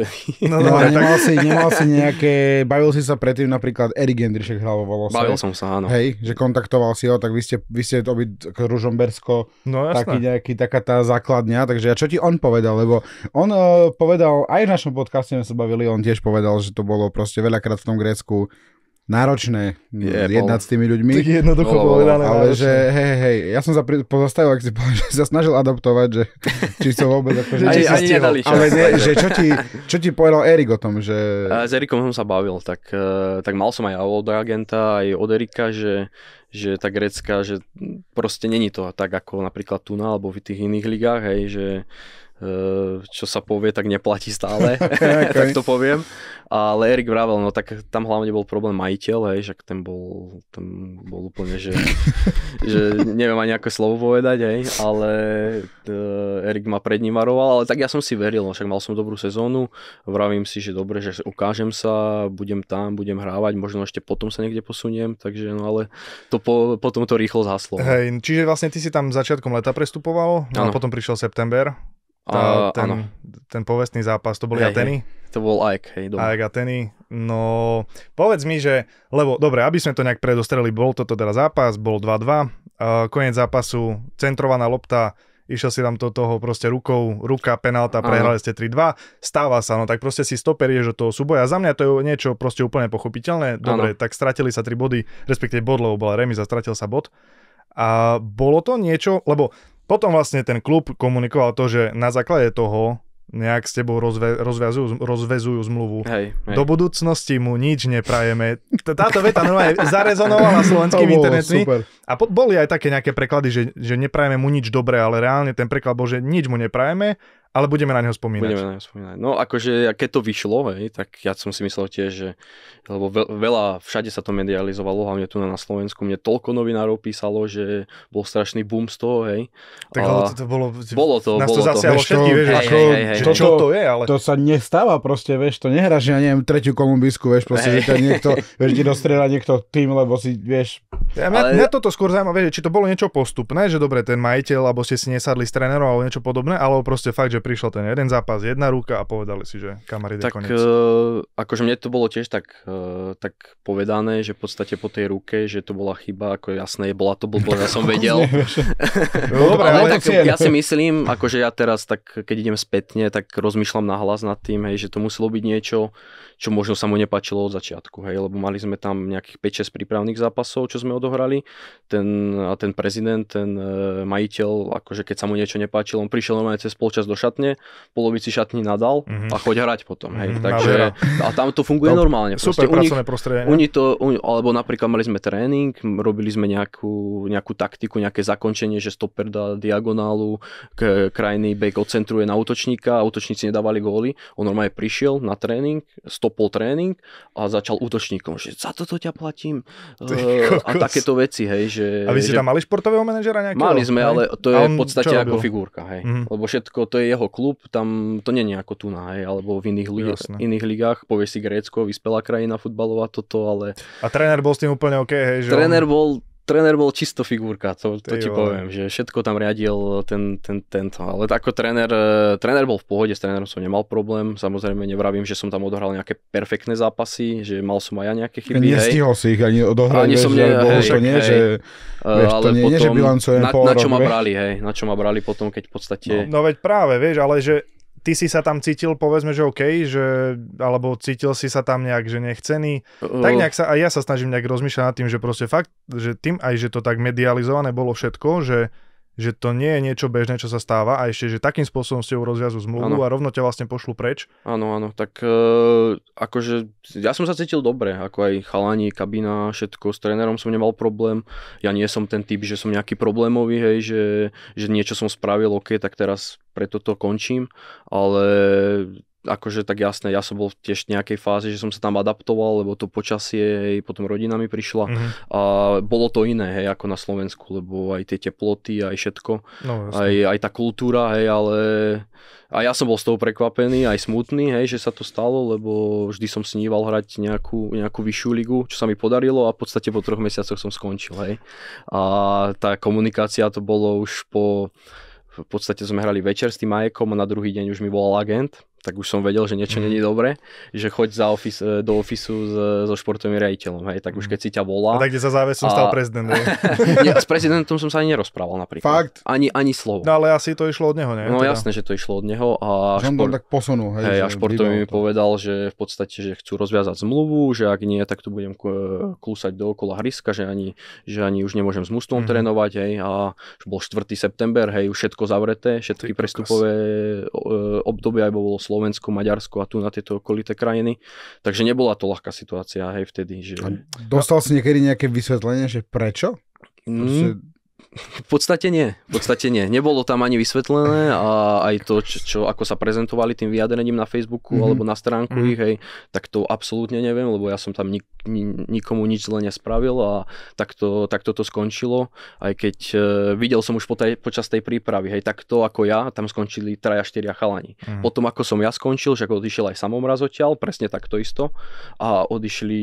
No, no a nemal, si, nemal si nejaké, bavil si sa predtým napríklad Erik hral vo Volose. Bavil som sa, áno. Hej, že kontaktoval si ho, tak vy ste, vy ste to byť Ružombersko, no, jasné. taký nejaký, taká tá základňa. Takže a čo ti on povedal? Lebo on uh, povedal, aj v našom podcaste sme sa bavili, on tiež povedal, že to bolo proste veľakrát v tom Grécku náročné je, jednať bol. s tými ľuďmi. Tak jednoducho bolo, povedané. Ale náročné. že hej, hej, ja som sa pozastavil, ak si povedal, že sa snažil adaptovať, že či som vôbec ako, že, ani, ani nedali čas, Ale ne, že čo ti, čo ti povedal Erik o tom, že... A s Erikom som sa bavil, tak, e, tak mal som aj od agenta, aj od Erika, že že tá grecka, že proste není to tak ako napríklad tu na alebo v tých iných ligách, hej, že Eh, čo sa povie, tak neplatí stále, okay. tak to poviem. Ale Erik vravel, no tak tam hlavne bol problém majiteľ, hej, že ten bol, ten bol úplne, že, že neviem ani ako slovo povedať, hej, ale uh, Erik ma pred ním varoval, ale tak ja som si veril, no, však mal som dobrú sezónu, vravím si, že dobre, že ukážem sa, budem tam, budem hrávať, možno ešte potom sa niekde posuniem, takže no ale to po, potom to rýchlo zhaslo. Hej, čiže vlastne ty si tam začiatkom leta prestupoval, no a potom prišiel september. Tá, uh, ten, ten povestný zápas, to boli hey, Ateny? Hey, To bol Aek, hej, doma. Ateny, no povedz mi, že, lebo dobre, aby sme to nejak predostreli, bol toto teda zápas, bol 2-2, uh, koniec zápasu, centrovaná lopta, išiel si tam to toho proste rukou, ruka, penálta, prehrali ste 3-2, stáva sa, no tak proste si stoperieš do toho súboja. Za mňa to je niečo proste úplne pochopiteľné. Dobre, ano. tak stratili sa 3 body, respektíve bod, lebo bola remisa, stratil sa bod. A bolo to niečo, lebo potom vlastne ten klub komunikoval to, že na základe toho nejak s tebou rozve, rozviazujú, rozvezujú zmluvu. Hej, hej. Do budúcnosti mu nič neprajeme. Táto veta normálne zarezonovala slovenskými internetmi. Super. A po, boli aj také nejaké preklady, že, že neprajeme mu nič dobré, ale reálne ten preklad bol, že nič mu neprajeme, ale budeme na neho spomínať. Budeme na neho spomínať. No akože, keď to vyšlo, hej, tak ja som si myslel tiež, že, lebo veľa, všade sa to medializovalo, hlavne tu na Slovensku, mne toľko novinárov písalo, že bol strašný boom z toho, hej. Tak ale to, to bolo, bolo to, nás bolo to zasiahlo všetky, vieš, hej, ako, hej, hej, čo, čo to je, ale... To sa nestáva proste, vieš, to nehráš, ja neviem, tretiu kolumbisku, vieš, proste, hej. že niekto, vieš, ti dostrieľa niekto tým, lebo si, vieš... Ja, mňa, ale... mňa toto skôr zaujíma, vieš, či to bolo niečo postupné, že dobre, ten majiteľ, alebo ste si nesadli s trénerom, alebo niečo podobné, alebo proste fakt, že prišiel ten jeden zápas, jedna ruka a povedali si, že kamaráde tak, koniec. Uh, akože mne to bolo tiež tak, uh, tak povedané, že v podstate po tej ruke, že to bola chyba, ako jasné, bola to blbosť, ja som vedel. No, dobre, ale, ale no, tak, cien. ja si myslím, akože ja teraz tak, keď idem spätne, tak rozmýšľam nahlas nad tým, hej, že to muselo byť niečo, čo možno sa mu nepáčilo od začiatku, hej, lebo mali sme tam nejakých 5-6 prípravných zápasov, čo sme odohrali, ten, a ten prezident, ten e, majiteľ, akože keď sa mu niečo nepáčilo, on prišiel normálne cez polčas do šatne, polovici šatni nadal mm-hmm. a choď hrať potom, hej, mm-hmm, takže, a tam to funguje no, normálne. Super u nich, prostredie. nich to, u, alebo napríklad mali sme tréning, robili sme nejakú, nejakú taktiku, nejaké zakončenie, že stoper dá diagonálu, k, krajný back ocentruje na útočníka, útočníci nedávali góly, on normálne prišiel na tréning, stop stopol tréning a začal útočníkom, že za toto ťa platím ehm, a takéto veci, hej. Že, a vy ste že... tam mali športového manažera nejakého? Mali sme, hej? ale to je v podstate ako figurka, hej. Mm-hmm. Lebo všetko, to je jeho klub, tam to nie je ako tu na, hej, alebo v iných, li- iných ligách, povieš si Grécko, vyspelá krajina futbalová, toto, ale... A tréner bol s tým úplne OK, hej? Že tréner on... bol tréner bol čisto figurka, to, to ti poviem, že všetko tam riadil ten, ten, tento. Ale ako tréner, tréner bol v pohode, s trénerom som nemal problém. Samozrejme nevravím, že som tam odohral nejaké perfektné zápasy, že mal som aj ja nejaké chyby. Nestihol hej. si ich ani odohrať, ani vieš, som ne, hej, to nie, hej. že, eh, vieš, ale to nie, potom, nie, že bilancujem na, na čo ma brali, hej, na čo ma brali potom, keď v podstate... No, no veď práve, vieš, ale že ty si sa tam cítil, povedzme, že OK, že, alebo cítil si sa tam nejak, že nechcený. Uh, tak nejak sa, a ja sa snažím nejak rozmýšľať nad tým, že proste fakt, že tým aj, že to tak medializované bolo všetko, že že to nie je niečo bežné, čo sa stáva a ešte, že takým spôsobom ste ju rozviazú zmluvu ano. a rovno ťa vlastne pošlu preč. Áno, áno, tak e, akože ja som sa cítil dobre, ako aj chalani, kabína, všetko, s trénerom som nemal problém, ja nie som ten typ, že som nejaký problémový, hej, že, že niečo som spravil, ok, tak teraz preto to končím, ale akože tak jasné, ja som bol tiež v nejakej fáze, že som sa tam adaptoval, lebo to počasie, hej, potom rodina mi prišla mm-hmm. a bolo to iné, hej, ako na Slovensku, lebo aj tie teploty, aj všetko, no, aj, aj tá kultúra, hej, ale a ja som bol z toho prekvapený, aj smutný, hej, že sa to stalo, lebo vždy som sníval hrať nejakú, nejakú vyššiu ligu, čo sa mi podarilo a v podstate po troch mesiacoch som skončil, hej. A tá komunikácia to bolo už po v podstate sme hrali večer s tým Majekom a na druhý deň už mi volal agent tak už som vedel, že niečo mm. není dobre, že choď za ofis, e, do ofisu e, so športovým riaditeľom, hej, tak už mhm. keď si ťa volá. A tak, kde sa záves som a... stal prezident. nie, s prezidentom som sa ani nerozprával napríklad. Fakt? Ani, ani slovo. No ale asi to išlo od neho, nie? No teda. jasné, že to išlo od neho a, že šport... tak posunul, hej, hej, a športový mi povedal, že v podstate, že chcú rozviazať zmluvu, že ak nie, tak tu budem klúsať dookola hryska, že ani, že ani už nemôžem s mustom mm. trénovať, hej, a bol 4. september, hej, už všetko zavreté, všetky Ty, prestupové e, obdobia aj bolo Slovensko, Maďarsko a tu na tieto okolité krajiny. Takže nebola to ľahká situácia, hej, vtedy. Že... A dostal si niekedy nejaké vysvetlenie, že prečo? Mm. Proste... V podstate nie, v podstate nie. Nebolo tam ani vysvetlené a aj to, čo, čo ako sa prezentovali tým vyjadrením na Facebooku mm-hmm. alebo na stránku mm-hmm. ich, hej, tak to absolútne neviem, lebo ja som tam nik, nikomu nič zle nespravil a takto tak to skončilo, aj keď e, videl som už po taj, počas tej prípravy, hej, tak to ako ja, tam skončili traja, štyria chalani. Mm-hmm. Potom ako som ja skončil, že ako odišiel aj samomraz odtiaľ, presne takto isto a odišli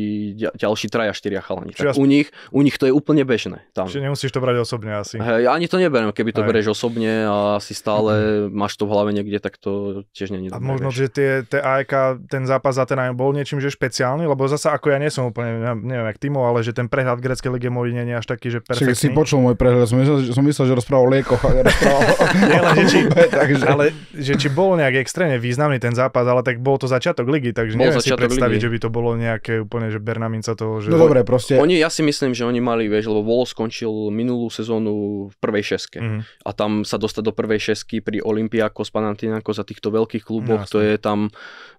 ďalší traja, štyria chalani. tak ja... u, nich, u nich to je úplne bežné. Tam. Čiže nemusíš to brať osobne osobne asi. Hej, ani to neberiem, keby to berieš osobne a asi stále mm-hmm. máš to v hlave niekde, tak to tiež nie je A možno, vieš. že tie, tie AEK, ten zápas za ten aj bol niečím, že špeciálny, lebo zasa ako ja nie som úplne, neviem, jak Timo, ale že ten prehľad greckej lige môj nie je až taký, že perfektný. Čiže si počul môj prehľad, som myslel, som myslel že rozprával lieko. Rozprával... nie, ale, že či, takže... ale že či bol nejak extrémne významný ten zápas, ale tak bol to začiatok ligy, takže bol neviem si predstaviť, ligy. že by to bolo nejaké úplne, že Bernaminca toho. Že... No dobre, proste. Oni, ja si myslím, že oni mali, vieš, lebo Volo skončil minulú sezónu sezónu v prvej šeske. Mm. A tam sa dostať do prvej šesky pri Olympiakos, Panathinaikos a týchto veľkých kluboch, no, to je tam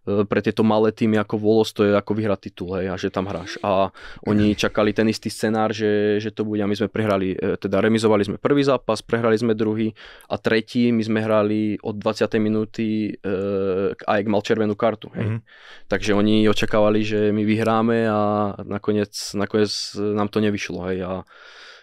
e, pre tieto malé týmy ako Volos, to je ako vyhrať titul, hej, a že tam hráš. A oni čakali ten istý scenár, že, že to bude a my sme prehrali, e, teda remizovali sme prvý zápas, prehrali sme druhý a tretí my sme hrali od 20. minúty e, k mal červenú kartu, hej. Mm. Takže oni očakávali, že my vyhráme a nakoniec, nakoniec e, nám to nevyšlo, hej. A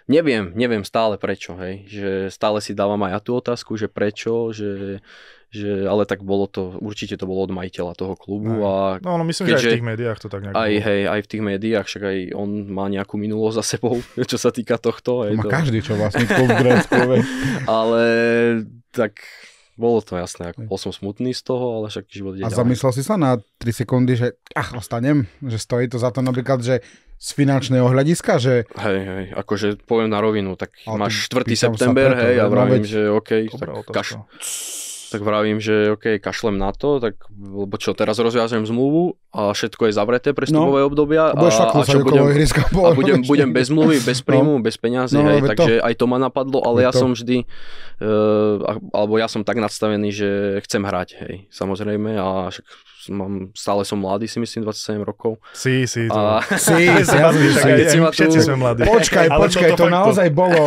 neviem, neviem stále prečo, hej, že stále si dávam aj ja tú otázku, že prečo, že, že, ale tak bolo to, určite to bolo od majiteľa toho klubu. Aj. A no, no myslím, keďže, že aj v tých médiách to tak nejak aj, bolo. Hej, aj v tých médiách, však aj on má nejakú minulosť za sebou, čo sa týka tohto. To hej, má to... každý, čo vlastne klub v Grécku. ale tak bolo to jasné, ako bol som smutný z toho, ale však život ide A ďalej. zamyslel si sa na 3 sekundy, že ach, ostanem, že stojí to za to napríklad, že z finančného hľadiska, že... Hej, hej, akože poviem na rovinu, tak ale máš 4. september, preto, hej, a ja no, vravím, veď... že OK, tak kaš... tak vravím, že OK, kašlem na to, tak, lebo čo, teraz rozviažem zmluvu a všetko je zavreté pre no. stupové no, obdobia a, a, čo budem, a budem, budem bez mluvy, bez no. príjmu, no. bez peňazí, no, takže to. aj to ma napadlo, ale ja to. som vždy, uh, alebo ja som tak nadstavený, že chcem hrať, hej, samozrejme a však mám, stále som mladý, si myslím, 27 rokov. Si, si. To. A... Si, si, ja si, si. si, všetci sme mladí. Počkaj, počkaj, to, to, naozaj to... bolo,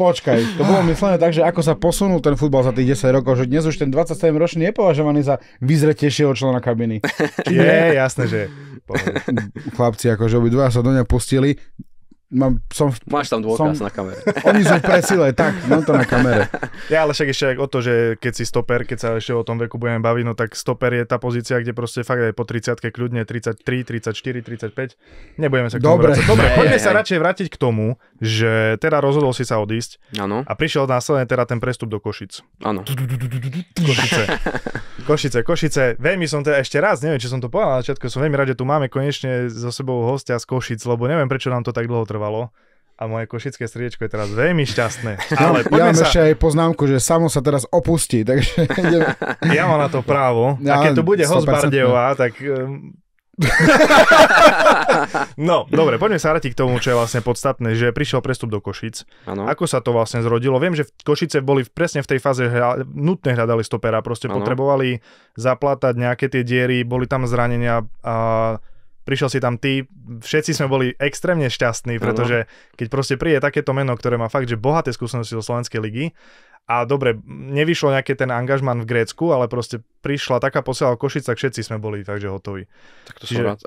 počkaj, to bolo myslené tak, že ako sa posunul ten futbal za tých 10 rokov, že dnes už ten 27 ročný je považovaný za vyzretejšieho člena kabiny. Je, je, jasné, že... Chlapci, akože obidva sa do mňa pustili, Mám, som v, Máš tam dôkaz som, na kamere. Oni sú v presile, tak, mám to na kamere. Ja ale však ešte o to, že keď si stoper, keď sa ešte o tom veku budeme baviť, no tak stoper je tá pozícia, kde proste fakt aj po 30 kľudne 33, 34, 35. Nebudeme sa k tomu Dobre. tomu Dobre, poďme ne, sa radšej vrátiť k tomu, že teda rozhodol si sa odísť ano. a prišiel následne teda ten prestup do Košic. Áno. Košice. Košice, Košice. Veľmi som teda ešte raz, neviem, či som to povedal na začiatku, som veľmi rád, že tu máme konečne so sebou hostia z Košic, lebo neviem, prečo nám to tak dlho trvalo trvalo a moje košické srdiečko je teraz veľmi šťastné. Ale ja mám sa... ešte aj poznámku, že samo sa teraz opustí, takže Ja mám na to právo. Ja, a keď tu bude host tak... Ehm, no, dobre, poďme sa vrátiť k tomu, čo je vlastne podstatné, že prišiel prestup do Košic. Ano. Ako sa to vlastne zrodilo? Viem, že v Košice boli presne v tej fáze, že nutne hľadali stopera, proste ano. potrebovali zaplatať nejaké tie diery, boli tam zranenia a prišiel si tam ty, všetci sme boli extrémne šťastní, pretože keď proste príde takéto meno, ktoré má fakt, že bohaté skúsenosti zo Slovenskej ligy a dobre, nevyšlo nejaké ten angažman v Grécku, ale proste prišla taká posiela v Košic, tak všetci sme boli takže hotoví. Tak to čiže, rád.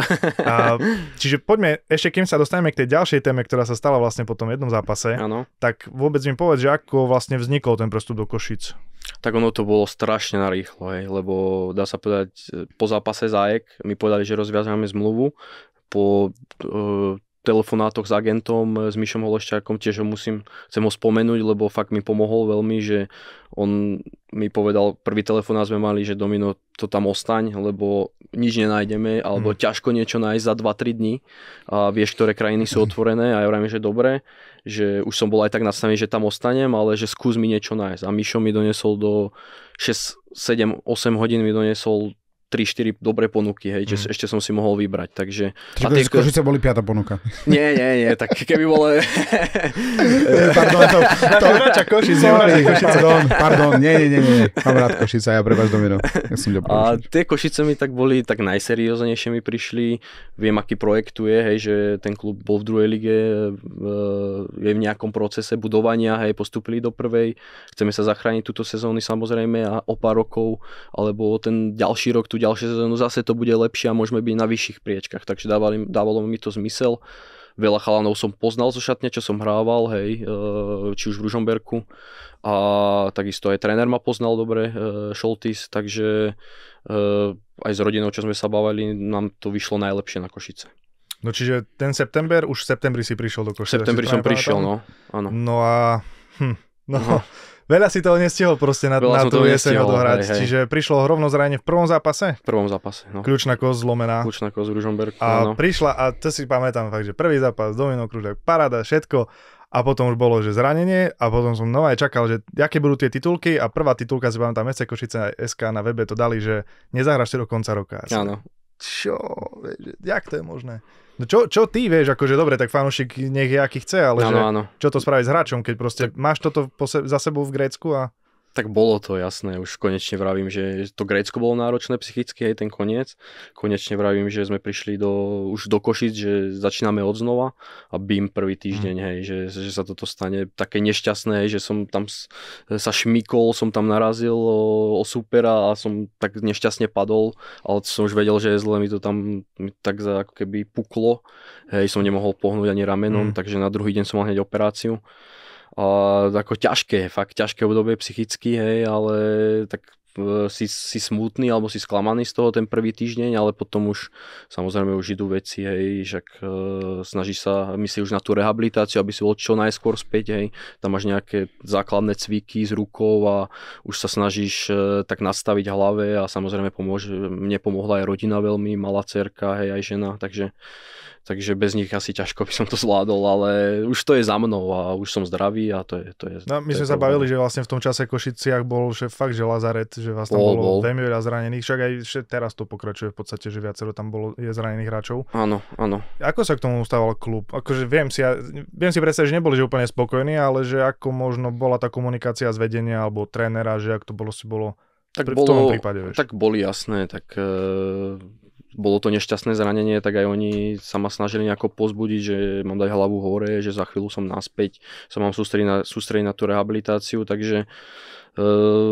a, čiže poďme, ešte kým sa dostaneme k tej ďalšej téme, ktorá sa stala vlastne po tom jednom zápase, ano. tak vôbec mi povedz, že ako vlastne vznikol ten prestup do Košic tak ono to bolo strašne narýchlo, hej, lebo dá sa povedať, e, po zápase zájek mi povedali, že rozviazame zmluvu, po e, telefonátoch s agentom, e, s Mišom Holešťákom, tiež ho musím, chcem ho spomenúť, lebo fakt mi pomohol veľmi, že on mi povedal, prvý telefonát sme mali, že Domino, to tam ostaň, lebo nič nenájdeme, alebo hmm. ťažko niečo nájsť za 2-3 dní a vieš, ktoré krajiny sú mhm. otvorené a ja hovorím, že dobre, že už som bol aj tak nastavený, že tam ostanem, ale že skús mi niečo nájsť. A Mišo mi donesol do 6, 7, 8 hodín mi donesol 3-4 dobré ponuky, hej, mm. že ešte som si mohol vybrať, takže... Čiže a tie, z Košice boli piata ponuka. Nie, nie, nie, tak keby bolo... pardon, to... to... Vráča Košice, Sorry, Košice. Pardon, pardon, nie, nie, nie, nie. Mám rád Košice, ja prebaž domino. Ja som ťa a tie Košice mi tak boli, tak najserióznejšie mi prišli. Viem, aký projekt tu je, hej, že ten klub bol v druhej lige, e, je v nejakom procese budovania, hej, postupili do prvej. Chceme sa zachrániť túto sezóny samozrejme a o pár rokov, alebo ten ďalší rok tu ďalšiu sezónu zase to bude lepšie a môžeme byť na vyšších priečkach, takže dávali, dávalo mi to zmysel. Veľa chalanov som poznal zo šatne, čo som hrával, hej, e, či už v Ružomberku a takisto aj tréner ma poznal dobre, e, Šoltis, takže e, aj s rodinou, čo sme sa bavili, nám to vyšlo najlepšie na Košice. No čiže ten september, už v septembri si prišiel do Košice. V septembri som prišiel, no, áno. No a... Hm, no, Uh-huh. Veľa si toho nestihol proste na, na tú jeseň odohrať. Hej, hej. Čiže prišlo rovno zranenie v prvom zápase? V prvom zápase, no. Kľúčna kosť zlomená. Kľúčna kosť v Ružomberku, A no. prišla, a to si pamätám fakt, že prvý zápas, Domino Kružák, parada, všetko. A potom už bolo, že zranenie a potom som nové čakal, že aké budú tie titulky a prvá titulka si pamätám FC Košice SK na webe to dali, že nezahráš do konca roka. Áno, čo, vieš, jak to je možné? No čo, čo ty vieš, akože dobre, tak fanúšik nech je aký chce, ale ano, že, ano. čo to spraviť s hráčom, keď proste tak... máš toto po se- za sebou v Grécku a... Tak bolo to, jasné. Už konečne vravím, že to Grécko bolo náročné psychicky, aj ten koniec. Konečne vravím, že sme prišli do, už do Košic, že začíname od znova a bím prvý týždeň, mm. hej, že, že sa toto stane také nešťastné, hej, že som tam sa šmikol, som tam narazil o, o supera a som tak nešťastne padol, ale som už vedel, že je zle, mi to tam tak za ako keby puklo, hej, som nemohol pohnúť ani ramenom, mm. takže na druhý deň som mal hneď operáciu a, ako ťažké, fakt ťažké obdobie psychicky, hej, ale tak e, si, si smutný alebo si sklamaný z toho ten prvý týždeň, ale potom už samozrejme už idú veci, hej, že e, snaží sa, myslíš už na tú rehabilitáciu, aby si bol čo najskôr späť, hej, tam máš nejaké základné cviky s rukou a už sa snažíš e, tak nastaviť hlave a samozrejme pomôže, mne pomohla aj rodina veľmi, malá cerka, hej, aj žena, takže takže bez nich asi ťažko by som to zvládol, ale už to je za mnou a už som zdravý a to je... To je no, my to sme sa bavili, že vlastne v tom čase Košiciach bol že fakt, že Lazaret, že vás tam bol, bolo bol. veľmi veľa zranených, však aj teraz to pokračuje v podstate, že viacero tam bolo je zranených hráčov. Áno, áno. Ako sa k tomu stával klub? Akože viem si, ja, viem si predstaviť, že neboli že úplne spokojní, ale že ako možno bola tá komunikácia z vedenia alebo trénera, že ak to bolo si bolo tak bolo, v tom prípade, vieš. Tak boli jasné, tak eh, bolo to nešťastné zranenie, tak aj oni sa ma snažili nejako pozbudiť, že mám dať hlavu hore, že za chvíľu som naspäť, sa mám sústrediť na, sústredi na tú rehabilitáciu, takže e,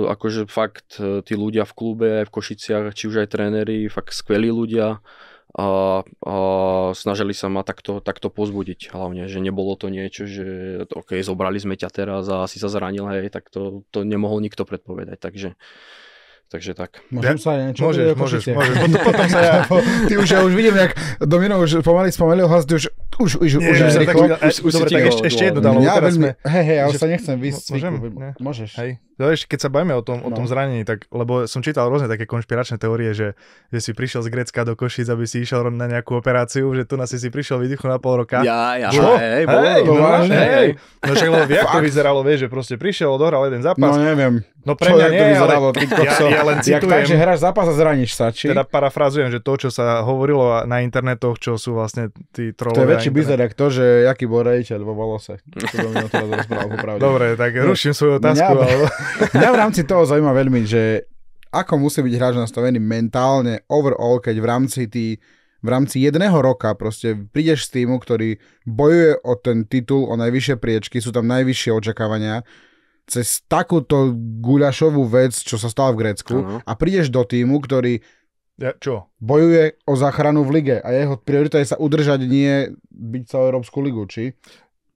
akože fakt e, tí ľudia v klube, aj v Košiciach, či už aj tréneri, fakt skvelí ľudia, a, a snažili sa ma takto, takto pozbudiť hlavne, že nebolo to niečo, že OK, zobrali sme ťa teraz a si sa zranil, hej, tak to, to nemohol nikto predpovedať, takže Takže tak. Môžem sa niečo Môžeš, môžeš, môžeš. Potom, potom sa ja, ty už, ja už vidím, jak Domino už pomaly spomalil hlas, už už, už, Nie, už, ja, zrýchlo. Tak, už, už dobre, tak ešte, ešte jednu dalo. Ja, veľmi, hej, hej, ja už sa nechcem vysť. Môžem? Ne? Môžeš. Hej. No Ešte keď sa bavíme o tom, no. o tom zranení, tak, lebo som čítal rôzne také konšpiračné teórie, že, že si prišiel z Grecka do Košic, aby si išiel na nejakú operáciu, že tu na si si prišiel výdychu na pol roka. Ja, ja, Čo? hej, bol, hej, to no, vážne, no, hej. hej. No však lebo vie, to vyzeralo, vieš, že proste prišiel, odohral jeden zápas. No neviem. No pre mňa nie, to vyzeralo, ale ja, ja len citujem. tak, že hráš zápas a zraníš sa, či? Teda parafrazujem, že to, čo sa hovorilo na internetoch, čo sú vlastne tí trollovia. To je väčší bizar, to, že aký bol rejiteľ vo volose. To som teraz rozprával, Dobre, tak ruším svoju otázku. Mňa v rámci toho zaujíma veľmi, že ako musí byť hráč nastavený mentálne overall, keď v rámci tý, v rámci jedného roka proste prídeš z týmu, ktorý bojuje o ten titul, o najvyššie priečky, sú tam najvyššie očakávania, cez takúto guľašovú vec, čo sa stala v Grécku uh-huh. a prídeš do týmu, ktorý ja, čo? bojuje o záchranu v lige a jeho priorita je sa udržať, nie byť celú Európsku ligu, či?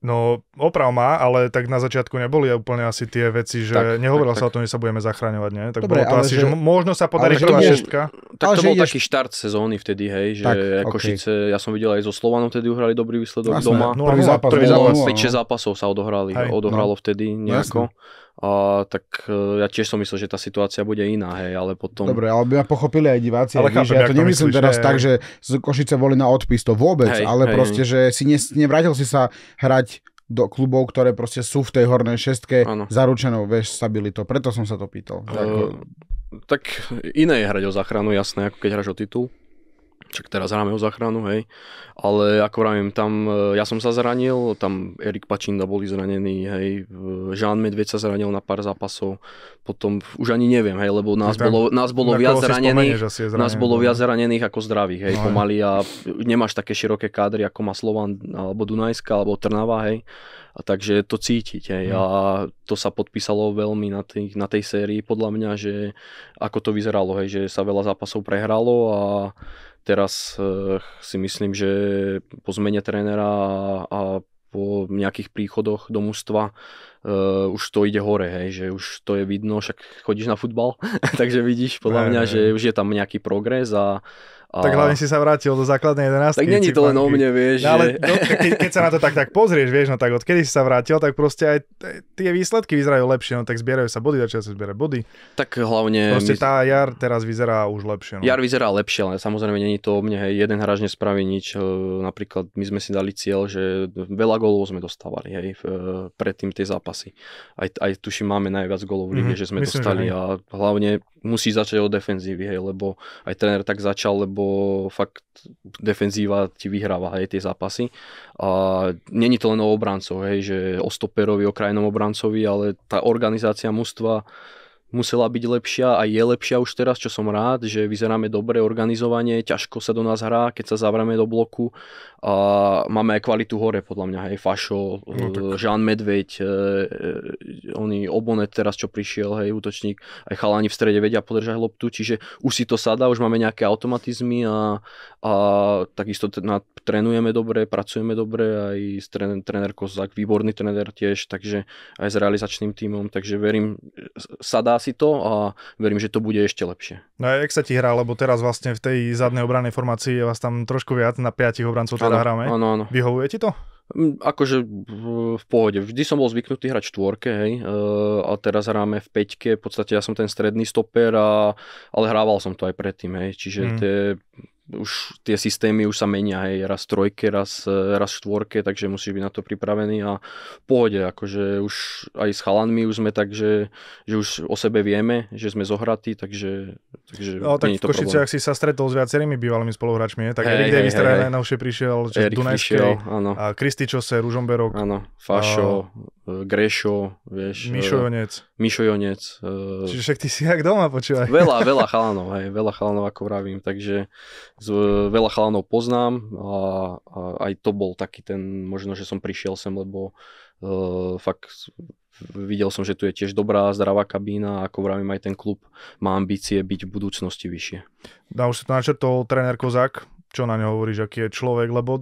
No, oprav má, ale tak na začiatku neboli úplne asi tie veci, že tak, nehovoril tak, sa tak. o tom, že sa budeme zachraňovať, nie? Tak Dobre, bolo to asi, že, že možno sa podarí prvá šestka. Tak ale to bol ideš... taký štart sezóny vtedy, hej, že tak, okay. Košice, ja som videl aj so Slovanom vtedy uhrali dobrý výsledok Jasné, doma. Prvý zápas. Prvý zápas. 5-6 zápasov sa odohrali, hej, no. odohralo no. vtedy nejako. Jasné a, tak e, ja tiež som myslel, že tá situácia bude iná, hej, ale potom... Dobre, ale by ma pochopili aj diváci, ale chápem, ja to nemyslím myslíš, teraz hej. tak, že z Košice boli na odpis, to vôbec, hej, ale hej, proste, že si ne, nevrátil si sa hrať do klubov, ktoré proste sú v tej hornej šestke ano. zaručenou, vieš, stabilitou. Preto som sa to pýtal. Uh, e, ako... Tak iné je hrať o záchranu, jasné, ako keď hráš o titul však teraz hráme o záchranu, hej. Ale ako vravím, tam e, ja som sa zranil, tam Erik Pačinda boli zranení, hej. E, Žán Medveď sa zranil na pár zápasov, potom už ani neviem, hej, lebo nás tam, bolo, nás bolo viac zranených, zranený, nás bolo viac no. zranených ako zdravých, hej, no, pomaly a nemáš také široké kádry, ako má Slovan, alebo Dunajska, alebo Trnava, hej. A takže to cítiť, hej. Hmm. A to sa podpísalo veľmi na, tej, na tej sérii, podľa mňa, že ako to vyzeralo, hej, že sa veľa zápasov prehralo a Teraz eh, si myslím, že po zmene trénera a po nejakých príchodoch do mužstva uh, eh, už to ide hore, hej, že už to je vidno, však chodíš na futbal, takže vidíš podľa mňa, že už je tam nejaký progres a tak hlavne si sa vrátil do základnej 11. Tak není to len o mne, vieš. No, ale že... no, keď, keď sa na to tak, tak pozrieš, vieš, no tak odkedy si sa vrátil, tak proste aj tie výsledky vyzerajú lepšie, no tak zbierajú sa body, začia sa zbierať body. Tak hlavne... Proste my... tá jar teraz vyzerá už lepšie. No. Jar vyzerá lepšie, ale samozrejme není to o mne, hej, jeden hráč nespraví nič. E, napríklad my sme si dali cieľ, že veľa golov sme dostávali, hej, e, predtým tie zápasy. Aj, aj tuším, máme najviac golov v lige, mm-hmm, že sme Myslím, dostali že a hlavne musí začať od defenzívy, hej, lebo aj tréner tak začal, lebo fakt defenzíva ti vyhráva aj tie zápasy. A není to len o obrancoch, hej, že o stoperovi, o krajnom obrancovi, ale tá organizácia mužstva musela byť lepšia a je lepšia už teraz, čo som rád, že vyzeráme dobre organizovanie, ťažko sa do nás hrá, keď sa zavrieme do bloku a máme aj kvalitu hore, podľa mňa, hej, Fašo, no, tak. Eh, Medveď, e, e, oni Obonet teraz, čo prišiel, hej, útočník, aj chalani v strede vedia podržať loptu, čiže už si to sadá, už máme nejaké automatizmy a, a takisto t- na, trénujeme dobre, pracujeme dobre, aj s tréner Kozak, výborný tréner tiež, takže aj s realizačným tímom, takže verím, sadá si to a verím, že to bude ešte lepšie. No a jak sa ti hrá, lebo teraz vlastne v tej zadnej obranej formácii je vás tam trošku viac, na piatich obrancov teda hráme. Áno, áno. Vyhovuje ti to? Mm, akože v pohode. Vždy som bol zvyknutý hrať štvorke, hej, e, a teraz hráme v peťke, v podstate ja som ten stredný stoper, a, ale hrával som to aj predtým, hej, čiže mm. tie už tie systémy už sa menia, hej, raz trojke, raz, e, raz štvorke, takže musíš byť na to pripravený a v pohode, akože už aj s chalanmi už sme tak, že, že už o sebe vieme, že sme zohratí, takže, takže no, tak v Košiciach si sa stretol s viacerými bývalými spoluhráčmi, tak hey, Erik Davis, hey, hey, prišiel, čiže Dunajskej, Kristi Čose, Ružomberok, áno, Fašo, Eh, Grešo, vieš. Eh, Mišo Jonec. Mišo Jonec. Eh, Čiže však ty si jak doma, počúvaj. Veľa, veľa chalanov, hej, veľa chalanov, ako vravím, takže z, veľa chalanov poznám a, a aj to bol taký ten, možno, že som prišiel sem, lebo uh, fakt videl som, že tu je tiež dobrá, zdravá kabína a ako vravím, aj ten klub má ambície byť v budúcnosti vyššie. No už si to načrtol tréner Kozák, čo na ňo hovoríš, aký je človek, lebo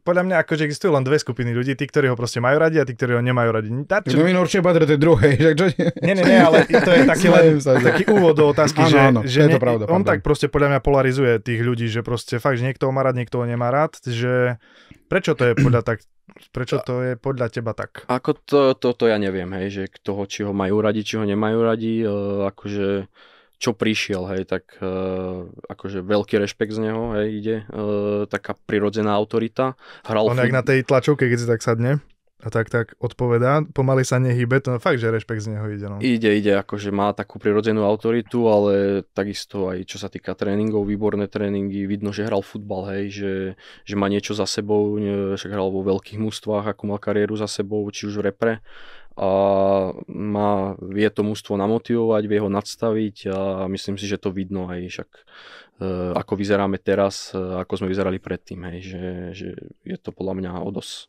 podľa mňa akože existujú len dve skupiny ľudí, tí, ktorí ho proste majú radi a tí, ktorí ho nemajú radi. čo... Kto no určite patrí tej druhej, že čo nie? Nie, nie, ale to je taký, len, sa, taký úvod do otázky, ano, že, ano, že je to pravda, on pardon. tak proste podľa mňa polarizuje tých ľudí, že proste fakt, že niekto ho má rád, niekto ho nemá rád, že prečo to je podľa tak, prečo to je podľa teba tak? Ako to, to, to ja neviem, hej, že toho, či ho majú radi, či ho nemajú radi, uh, akože čo prišiel, hej, tak e, akože veľký rešpekt z neho, hej, ide, e, taká prirodzená autorita. Hral On fut... na tej tlačovke, keď si tak sadne a tak tak odpovedá, pomaly sa nehybe, to fakt, že rešpekt z neho ide. No. Ide, ide, akože má takú prirodzenú autoritu, ale takisto aj čo sa týka tréningov, výborné tréningy, vidno, že hral futbal, hej, že, že má niečo za sebou, však hral vo veľkých mústvách, ako mal kariéru za sebou, či už v repre, a má, vie to mužstvo namotivovať, vie ho nadstaviť a myslím si, že to vidno aj však e, ako vyzeráme teraz, e, ako sme vyzerali predtým, hej, že, že je to podľa mňa o dosť,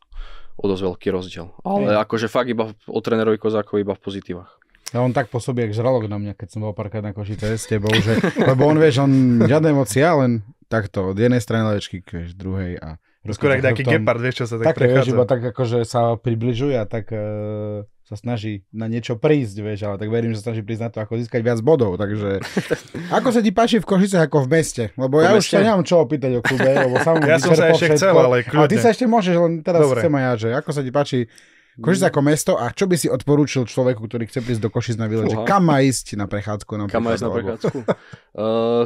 o dosť veľký rozdiel. Ale hej. akože fakt iba o trénerovi Kozákovi iba v pozitívach. No on tak pôsobí, jak žralok na mňa, keď som bol parkať na košice s tebou, že, lebo on, vieš, on žiadne emócie, len takto, od jednej strany lavečky, k druhej a... Skôr ako taký gepard, vieš, čo sa tak, tak prechádza. Vieš, iba tak akože sa približuje a tak... Uh sa snaží na niečo prísť, vieš, ale tak verím, že sa snaží prísť na to, ako získať viac bodov, takže ako sa ti páči v Košice ako v meste? Lebo ja meste? už sa nemám čo opýtať o klube, lebo sám Ja som sa ešte všetko. chcel, ale kľudne. Ale ty sa ešte môžeš, len teraz Dobre. chcem aj ja, že ako sa ti páči Košice ako mesto a čo by si odporúčil človeku, ktorý chce prísť do Košic na výlet, že kam má ísť na prechádzku? Na kam má ísť na prechádzku? uh,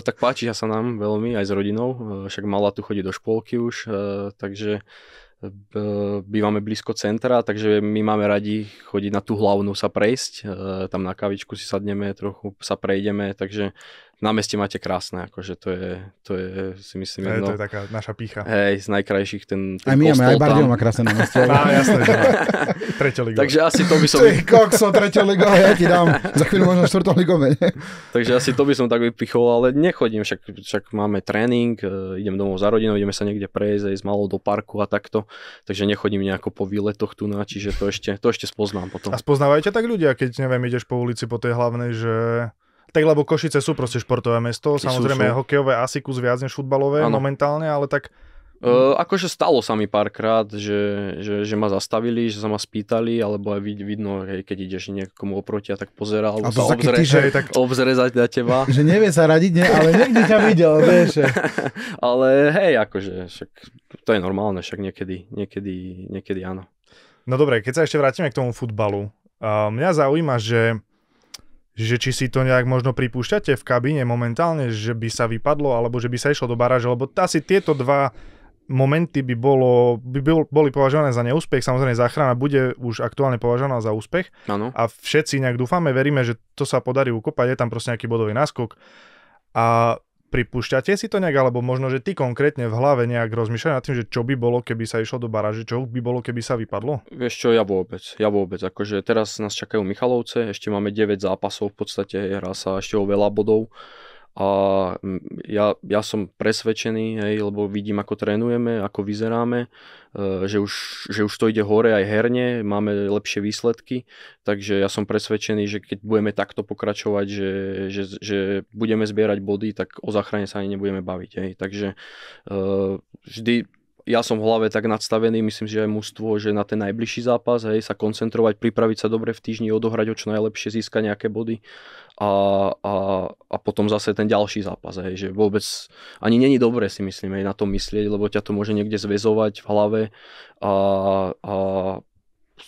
tak páči sa nám veľmi aj s rodinou, uh, však mala tu chodí do škôlky už, uh, takže uh, bývame blízko centra, takže my máme radi chodiť na tú hlavnú sa prejsť, e, tam na kavičku si sadneme, trochu sa prejdeme, takže na meste máte krásne, akože to je, to je si myslím jedno. To je, taká naša pícha. Hej, z najkrajších ten, ten Aj my máme, aj Bardiel má krásne na meste. Á, jasné, treťoligo. Takže asi to by som... Ty kokso, treťoligo, ja ti dám. Za chvíľu možno štvrtoligové. Takže asi to by som tak vypichol, ale nechodím, však, však máme tréning, e, idem domov za rodinou, ideme sa niekde prejsť, ísť malo do parku a takto. Takže nechodím nejako po výletoch tu na, čiže to ešte, to ešte spoznám potom. A spoznávajte tak ľudia, keď neviem, ideš po ulici po tej hlavnej, že tak lebo Košice sú proste športové mesto, samozrejme sú. hokejové asi kus viac než futbalové ano. momentálne, ale tak... E, akože stalo sa mi párkrát, že, že, že ma zastavili, že sa ma spýtali, alebo aj vid, vidno, hej, keď ideš niekomu oproti a tak pozeral, a sa obzre, ty, že, tak... na teba. že nevie sa radiť, ne, ale niekde ťa videl, vieš. ale hej, akože, však to je normálne, však niekedy, niekedy, niekedy áno. No dobre, keď sa ešte vrátime k tomu futbalu. Uh, mňa zaujíma, že že či si to nejak možno pripúšťate v kabíne momentálne, že by sa vypadlo, alebo že by sa išlo do baráže, lebo asi tieto dva momenty by, bolo, by bol, boli považované za neúspech, samozrejme záchrana bude už aktuálne považovaná za úspech ano. a všetci nejak dúfame, veríme, že to sa podarí ukopať, je tam proste nejaký bodový náskok a Pripúšťate si to nejak, alebo možno, že ty konkrétne v hlave nejak rozmýšľaš nad tým, že čo by bolo, keby sa išlo do baráže, čo by bolo, keby sa vypadlo? Vieš čo, ja vôbec, ja vôbec. Akože teraz nás čakajú Michalovce, ešte máme 9 zápasov v podstate, hrá sa ešte o veľa bodov. A mm, ja, ja som presvedčený, hej, lebo vidím, ako trénujeme, ako vyzeráme, e, že už, že už to ide hore aj herne, máme lepšie výsledky, takže ja som presvedčený, že keď budeme takto pokračovať, že, že, že budeme zbierať body, tak o záchrane sa ani nebudeme baviť. Hej. Takže e, vždy ja som v hlave tak nadstavený, myslím si, že aj mužstvo, že na ten najbližší zápas, hej, sa koncentrovať, pripraviť sa dobre v týždni, odohrať o čo najlepšie, získať nejaké body a, a, a potom zase ten ďalší zápas, hej, že vôbec ani není dobré si myslím hej, na to myslieť, lebo ťa to môže niekde zväzovať v hlave a, a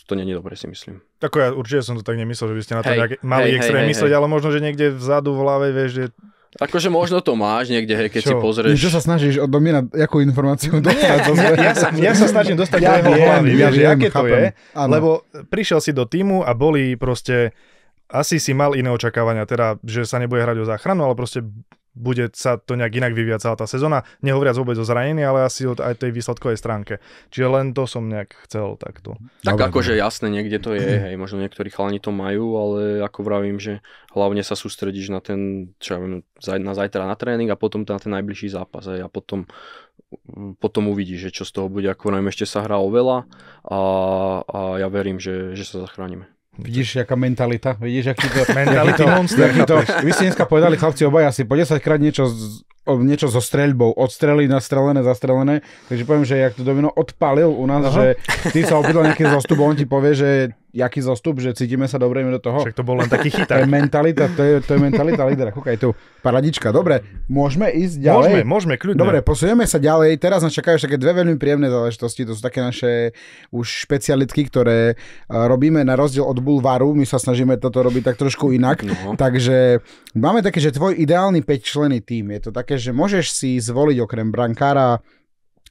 to není dobre si myslím. Tako ja určite som to tak nemyslel, že by ste na to hej, nejak mali hej, extrém hej. ale možno, že niekde vzadu v hlave vieš, že Akože možno to máš niekde, hej, keď Čo? si pozrieš. Čo sa snažíš od domina, akú informáciu no dostať? ja, ja, sa, ja sa snažím dostať ja do jeho hlavy, ja vieš, aké chápem. to je, ano. lebo prišiel si do týmu a boli proste, asi si mal iné očakávania, teda, že sa nebude hrať o záchranu, ale proste bude sa to nejak inak vyvíjať celá tá sezóna. Nehovoriac vôbec o zranení, ale asi od aj tej výsledkovej stránke. Čiže len to som nejak chcel takto. Tak Dobre, akože jasné, niekde to je, hej, možno niektorí chalani to majú, ale ako vravím, že hlavne sa sústredíš na ten, čo ja viem, na zajtra na tréning a potom na ten najbližší zápas. Hej, a potom potom uvidíš, že čo z toho bude, ako vravím, ešte sa hrá oveľa a, a ja verím, že, že sa zachránime. Vidíš, aká mentalita, vidíš, aký to... Mentalita monster. to, vy ste dneska povedali, chlapci, obaja si po 10 krát niečo niečo so streľbou, na strelené, zastrelené. Takže poviem, že jak to Domino odpalil u nás, Aha. že ty sa opýtal nejaký zostup, on ti povie, že jaký zostup, že cítime sa dobre do toho. Však to bol len taký chyták. To je mentalita, to je, to je mentalita lídera. Kúkaj tu, paradička, dobre, môžeme ísť ďalej. Môžeme, môžeme, kľudne. Dobre, posujeme sa ďalej. Teraz nás čakajú také dve veľmi príjemné záležitosti, to sú také naše už špecialitky, ktoré e, robíme na rozdiel od bulvaru. My sa snažíme toto robiť tak trošku inak. uh-huh. Takže máme také, že tvoj ideálny 5 členy tým. Je to také, také, že môžeš si zvoliť okrem brankára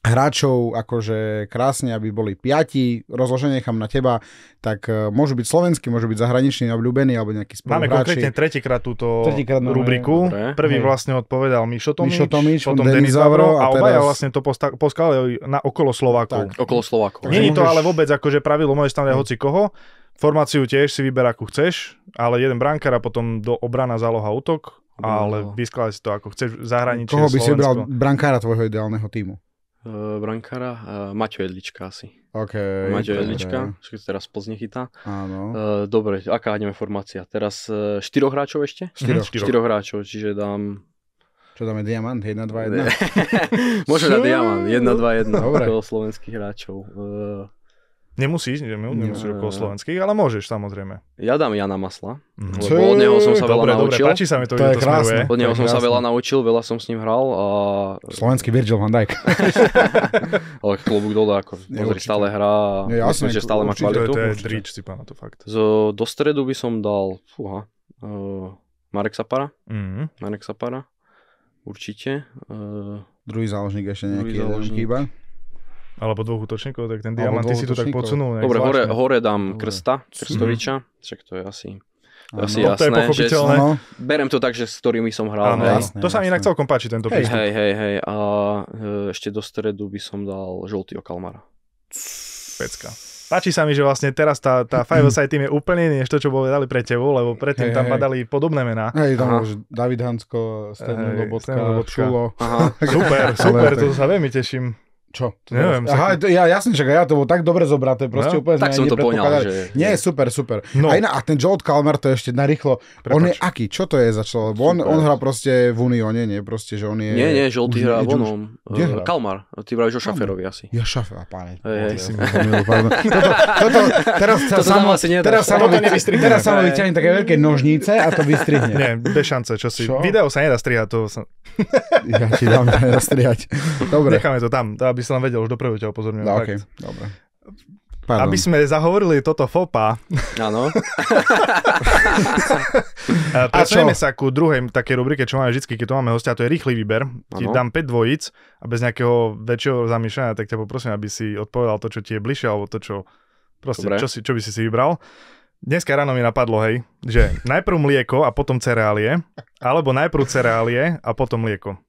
hráčov akože krásne, aby boli piati, rozloženie nechám na teba, tak e, môžu byť slovenskí, môžu byť zahraniční, obľúbení alebo nejaký spoluhráči. Máme konkrétne tretíkrát túto tretíkrát rubriku. Dobre. Prvý hej. vlastne odpovedal Mišo Tomič, Mišo Tomič potom Denis Zavro a, a teraz... obaja vlastne to posta- poskali na okolo Slovákov. Tak. Okolo Slovákov. Není to ale vôbec akože pravidlo, môžeš tam dať hm. hoci koho. Formáciu tiež si vyber, akú chceš, ale jeden brankár a potom do obrana, záloha, útok ale vyskladá si to ako chceš zahraničie. Koho by Slovensko. si bral brankára tvojho ideálneho týmu? Uh, brankára? Uh, Maťo Jedlička asi. OK. Maťo okay. Jedlička, čo teraz Plzne chytá. Áno. Uh, dobre, aká ideme formácia? Teraz uh, štyroch hráčov ešte? Štyroch. Mhm. Štyroch, štyroch hráčov, čiže dám... Čo dáme, diamant? 1, 2, 1? Môžeme dať diamant, 1, 2, 1. Dobre. Toho slovenských hráčov. Uh, Nemusíš, nemusíš okolo slovenských, ale môžeš samozrejme. Ja dám Jana Masla, mm. lebo od neho som sa veľa dobre, naučil. Dobre, páči sa mi to, to je to Od neho som krásne. sa veľa naučil, veľa som s ním hral. A... Slovenský Virgil van Dijk. ale klobúk dole, ako pozri, určite. stále hrá, ja, myslím, že stále má kvalitu. To je drič, si pána to fakt. Z, do stredu by som dal, fúha, uh, Marek Sapara. Mm. Marek Sapara, určite. Uh, druhý záložník ešte nejaký, jeden chýba. Alebo dvoch útočníkov, tak ten diamant ty si to tak podsunul. Dobre, hore, hore dám Dobre. Krsta, mhm. Krstoviča, však to je asi asi no, jasné, to je pochopiteľné. Že, berem to tak, že s ktorými som hral. Ano, jasné, to sa mi inak celkom páči, tento hej, prístup. Hej, hej, hej. A e, ešte do stredu by som dal žltýho kalmara. Pecka. Páči sa mi, že vlastne teraz tá, tá Five oh Side Team je úplne než to, čo povedali pre tebou, lebo predtým hey, tam padali podobné mená. Hej, tam už David Hansko, Steven Lobotka, Šulo. Super, super, to sa veľmi teším. Čo? Neviem. Aha, to, ja, jasne, že ja to bolo tak dobre zobraté, proste no? úplne tak som to poňal, že... Nie, je super, super. No. A, iná, a ten Joel Kalmer to je ešte narýchlo, Prepač. on je aký, čo to je za človek? On, on hrá proste v Unióne, nie? Proste, že on je... Nie, nie, že on hrá v onom. Uh, Kalmar, ty vravíš o Šaferovi asi. Ja Šafer, a páne, teraz sa toto samo, asi teraz sa toto teraz sa vyťahne také veľké nožnice a to vystrihne. Nie, bez šance, čo si. Video sa nedá strihať, to sa... Ja ti dám, nedá strihať. Dobre. Necháme to tam, aby si som vedel, už dopredu ťa upozorňujem. No, okay. Dobre. Pardon. Aby sme zahovorili toto fopa. Áno. Prečujeme sa ku druhej takej rubrike, čo máme vždy, keď tu máme hostia, to je rýchly výber. Ano. Ti dám 5 dvojic a bez nejakého väčšieho zamýšľania, tak ťa poprosím, aby si odpovedal to, čo ti je bližšie, alebo to, čo, proste, čo, si, čo by si si vybral. Dneska ráno mi napadlo, hej, že najprv mlieko a potom cereálie, alebo najprv cereálie a potom mlieko.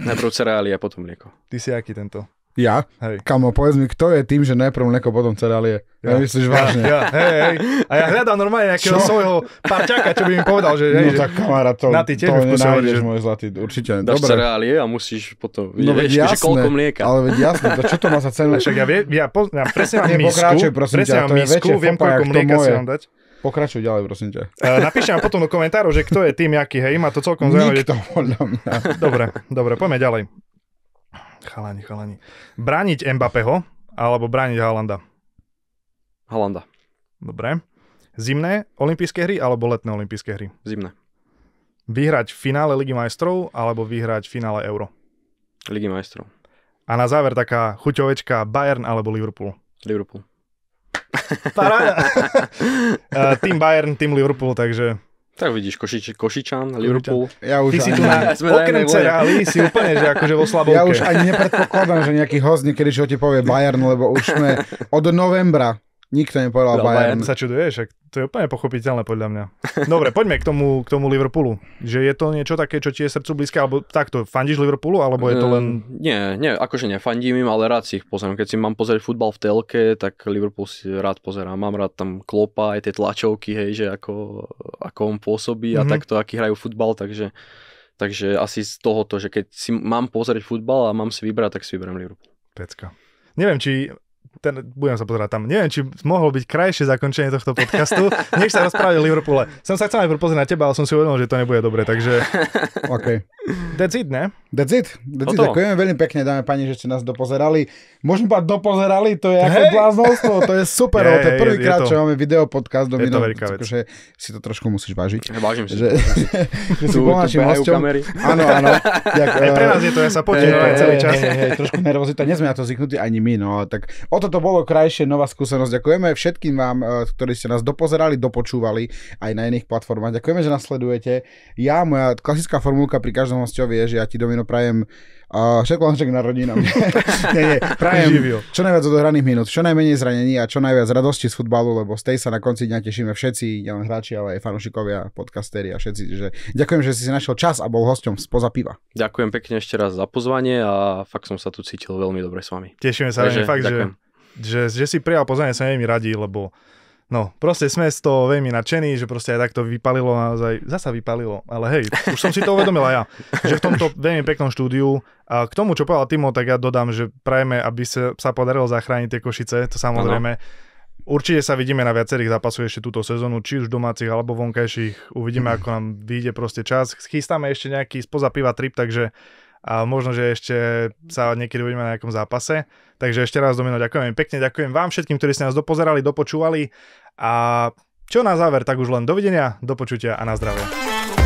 Najprv cereálie a potom mlieko. Ty si aký tento? Ja? Hej. Kamo, povedz mi, kto je tým, že najprv mlieko, potom cereálie? Ja. ja myslíš vážne? Ja, ja, hej, hej. A ja hľadám normálne nejakého čo? svojho parťaka, čo by mi povedal, že... No hej, no tak kamarát, to, na ty tiež to nenájdeš, že... môj zlatý, určite. Dáš Dobre. cereálie a musíš potom... No veď jasné, že koľko mlieka. ale veď jasné, to čo to má za cenu? Však ja, vie, ja, poz, ja presne mám misku, presne mám misku, viem, koľko mlieka si mám dať. Pokračuj ďalej, prosím ťa. E, napíšem potom do komentárov, že kto je tým, aký, hej, má to celkom zaujímavé. Nikto, podľa mňa. Dobre, dobre, poďme ďalej. Chalani, chalani. Brániť Mbappého alebo brániť Halanda? Halanda. Dobre. Zimné olympijské hry alebo letné olympijské hry? Zimné. Vyhrať v finále Ligy majstrov alebo vyhrať v finále Euro? Ligy majstrov. A na záver taká chuťovečka Bayern alebo Liverpool? Liverpool. Paráda. Eh, tým Bayern, tým Liverpool, takže tak vidíš, Košič, Košičan, Liverpool. Ja už Ty si tu na, okrem e. si úplne, že akože vo slabovke. Ja už ani nepredpokladám, že nejaký host niekedy čo ti povie Bayern, lebo už sme od novembra Nikto nepovedal no, Bayern. Bayern sa čuduje, však to je úplne pochopiteľné podľa mňa. Dobre, poďme k tomu, k tomu Liverpoolu. Že je to niečo také, čo ti je srdcu blízke, alebo takto, fandíš Liverpoolu, alebo je to ehm, len... Mm, nie, nie, akože nefandím im, ale rád si ich pozerám. Keď si mám pozrieť futbal v telke, tak Liverpool si rád pozerám. Mám rád tam klopa, aj tie tlačovky, hej, že ako, ako on pôsobí mm-hmm. a mhm. takto, aký hrajú futbal, takže, takže asi z tohoto, že keď si mám pozrieť futbal a mám si vybrať, tak si vyberiem Liverpool. Pecka. Neviem, či ten, budem sa pozerať tam. Neviem, či mohlo byť krajšie zakončenie tohto podcastu. Nech sa o Liverpoole. Som sa chcel aj pozrieť na teba, ale som si uvedomil, že to nebude dobre, takže... OK. That's it, ne? That's it. That's it. Ďakujeme veľmi pekne, dáme pani, že ste nás dopozerali. Možno iba dopozerali, to je hey. ako bláznostvo, to je super. Je, to je prvýkrát, čo máme video podcast do Je to veľká vec. Že si to trošku musíš vážiť. Vážim si. Že, že si bol našim hosťom. Áno, áno. Ďak, pre eh, nás je to, ja sa potiem hey, eh, celý eh, čas. Hey, hey, trošku nervozita, nie sme na to zvyknutí ani my, no. Tak o toto bolo krajšie, nová skúsenosť. Ďakujeme všetkým vám, ktorí ste nás dopozerali, dopočúvali aj na iných platformách. Ďakujeme, že nás sledujete. Ja, moja klasická formulka pri každom hostovi je, že ja ti domino no prajem a všetko len na rodinám. nie, nie, prajem Živio. čo najviac odohraných minút, čo najmenej zranení a čo najviac radosti z futbalu, lebo z tej sa na konci dňa tešíme všetci, nielen hráči, ale aj fanúšikovia, podcasteri a všetci. Že ďakujem, že si našiel čas a bol hosťom spoza piva. Ďakujem pekne ešte raz za pozvanie a fakt som sa tu cítil veľmi dobre s vami. Tešíme sa, Takže, fakt, že, že, že si prijal pozvanie, sa mi radi, lebo No, proste sme z toho veľmi nadšení, že proste aj takto vypalilo naozaj, zasa vypalilo, ale hej, už som si to uvedomil aj ja, že v tomto veľmi peknom štúdiu, a k tomu, čo povedal Timo, tak ja dodám, že prajeme, aby sa, sa podarilo zachrániť tie Košice, to samozrejme. Ano. Určite sa vidíme na viacerých zápasoch ešte túto sezónu, či už domácich alebo vonkajších. Uvidíme, ako nám vyjde proste čas. Chystáme ešte nejaký spoza piva trip, takže a možno, že ešte sa niekedy uvidíme na nejakom zápase. Takže ešte raz, Domino, ďakujem pekne, ďakujem vám všetkým, ktorí ste nás dopozerali, dopočúvali a čo na záver, tak už len dovidenia, do počutia a na zdravie.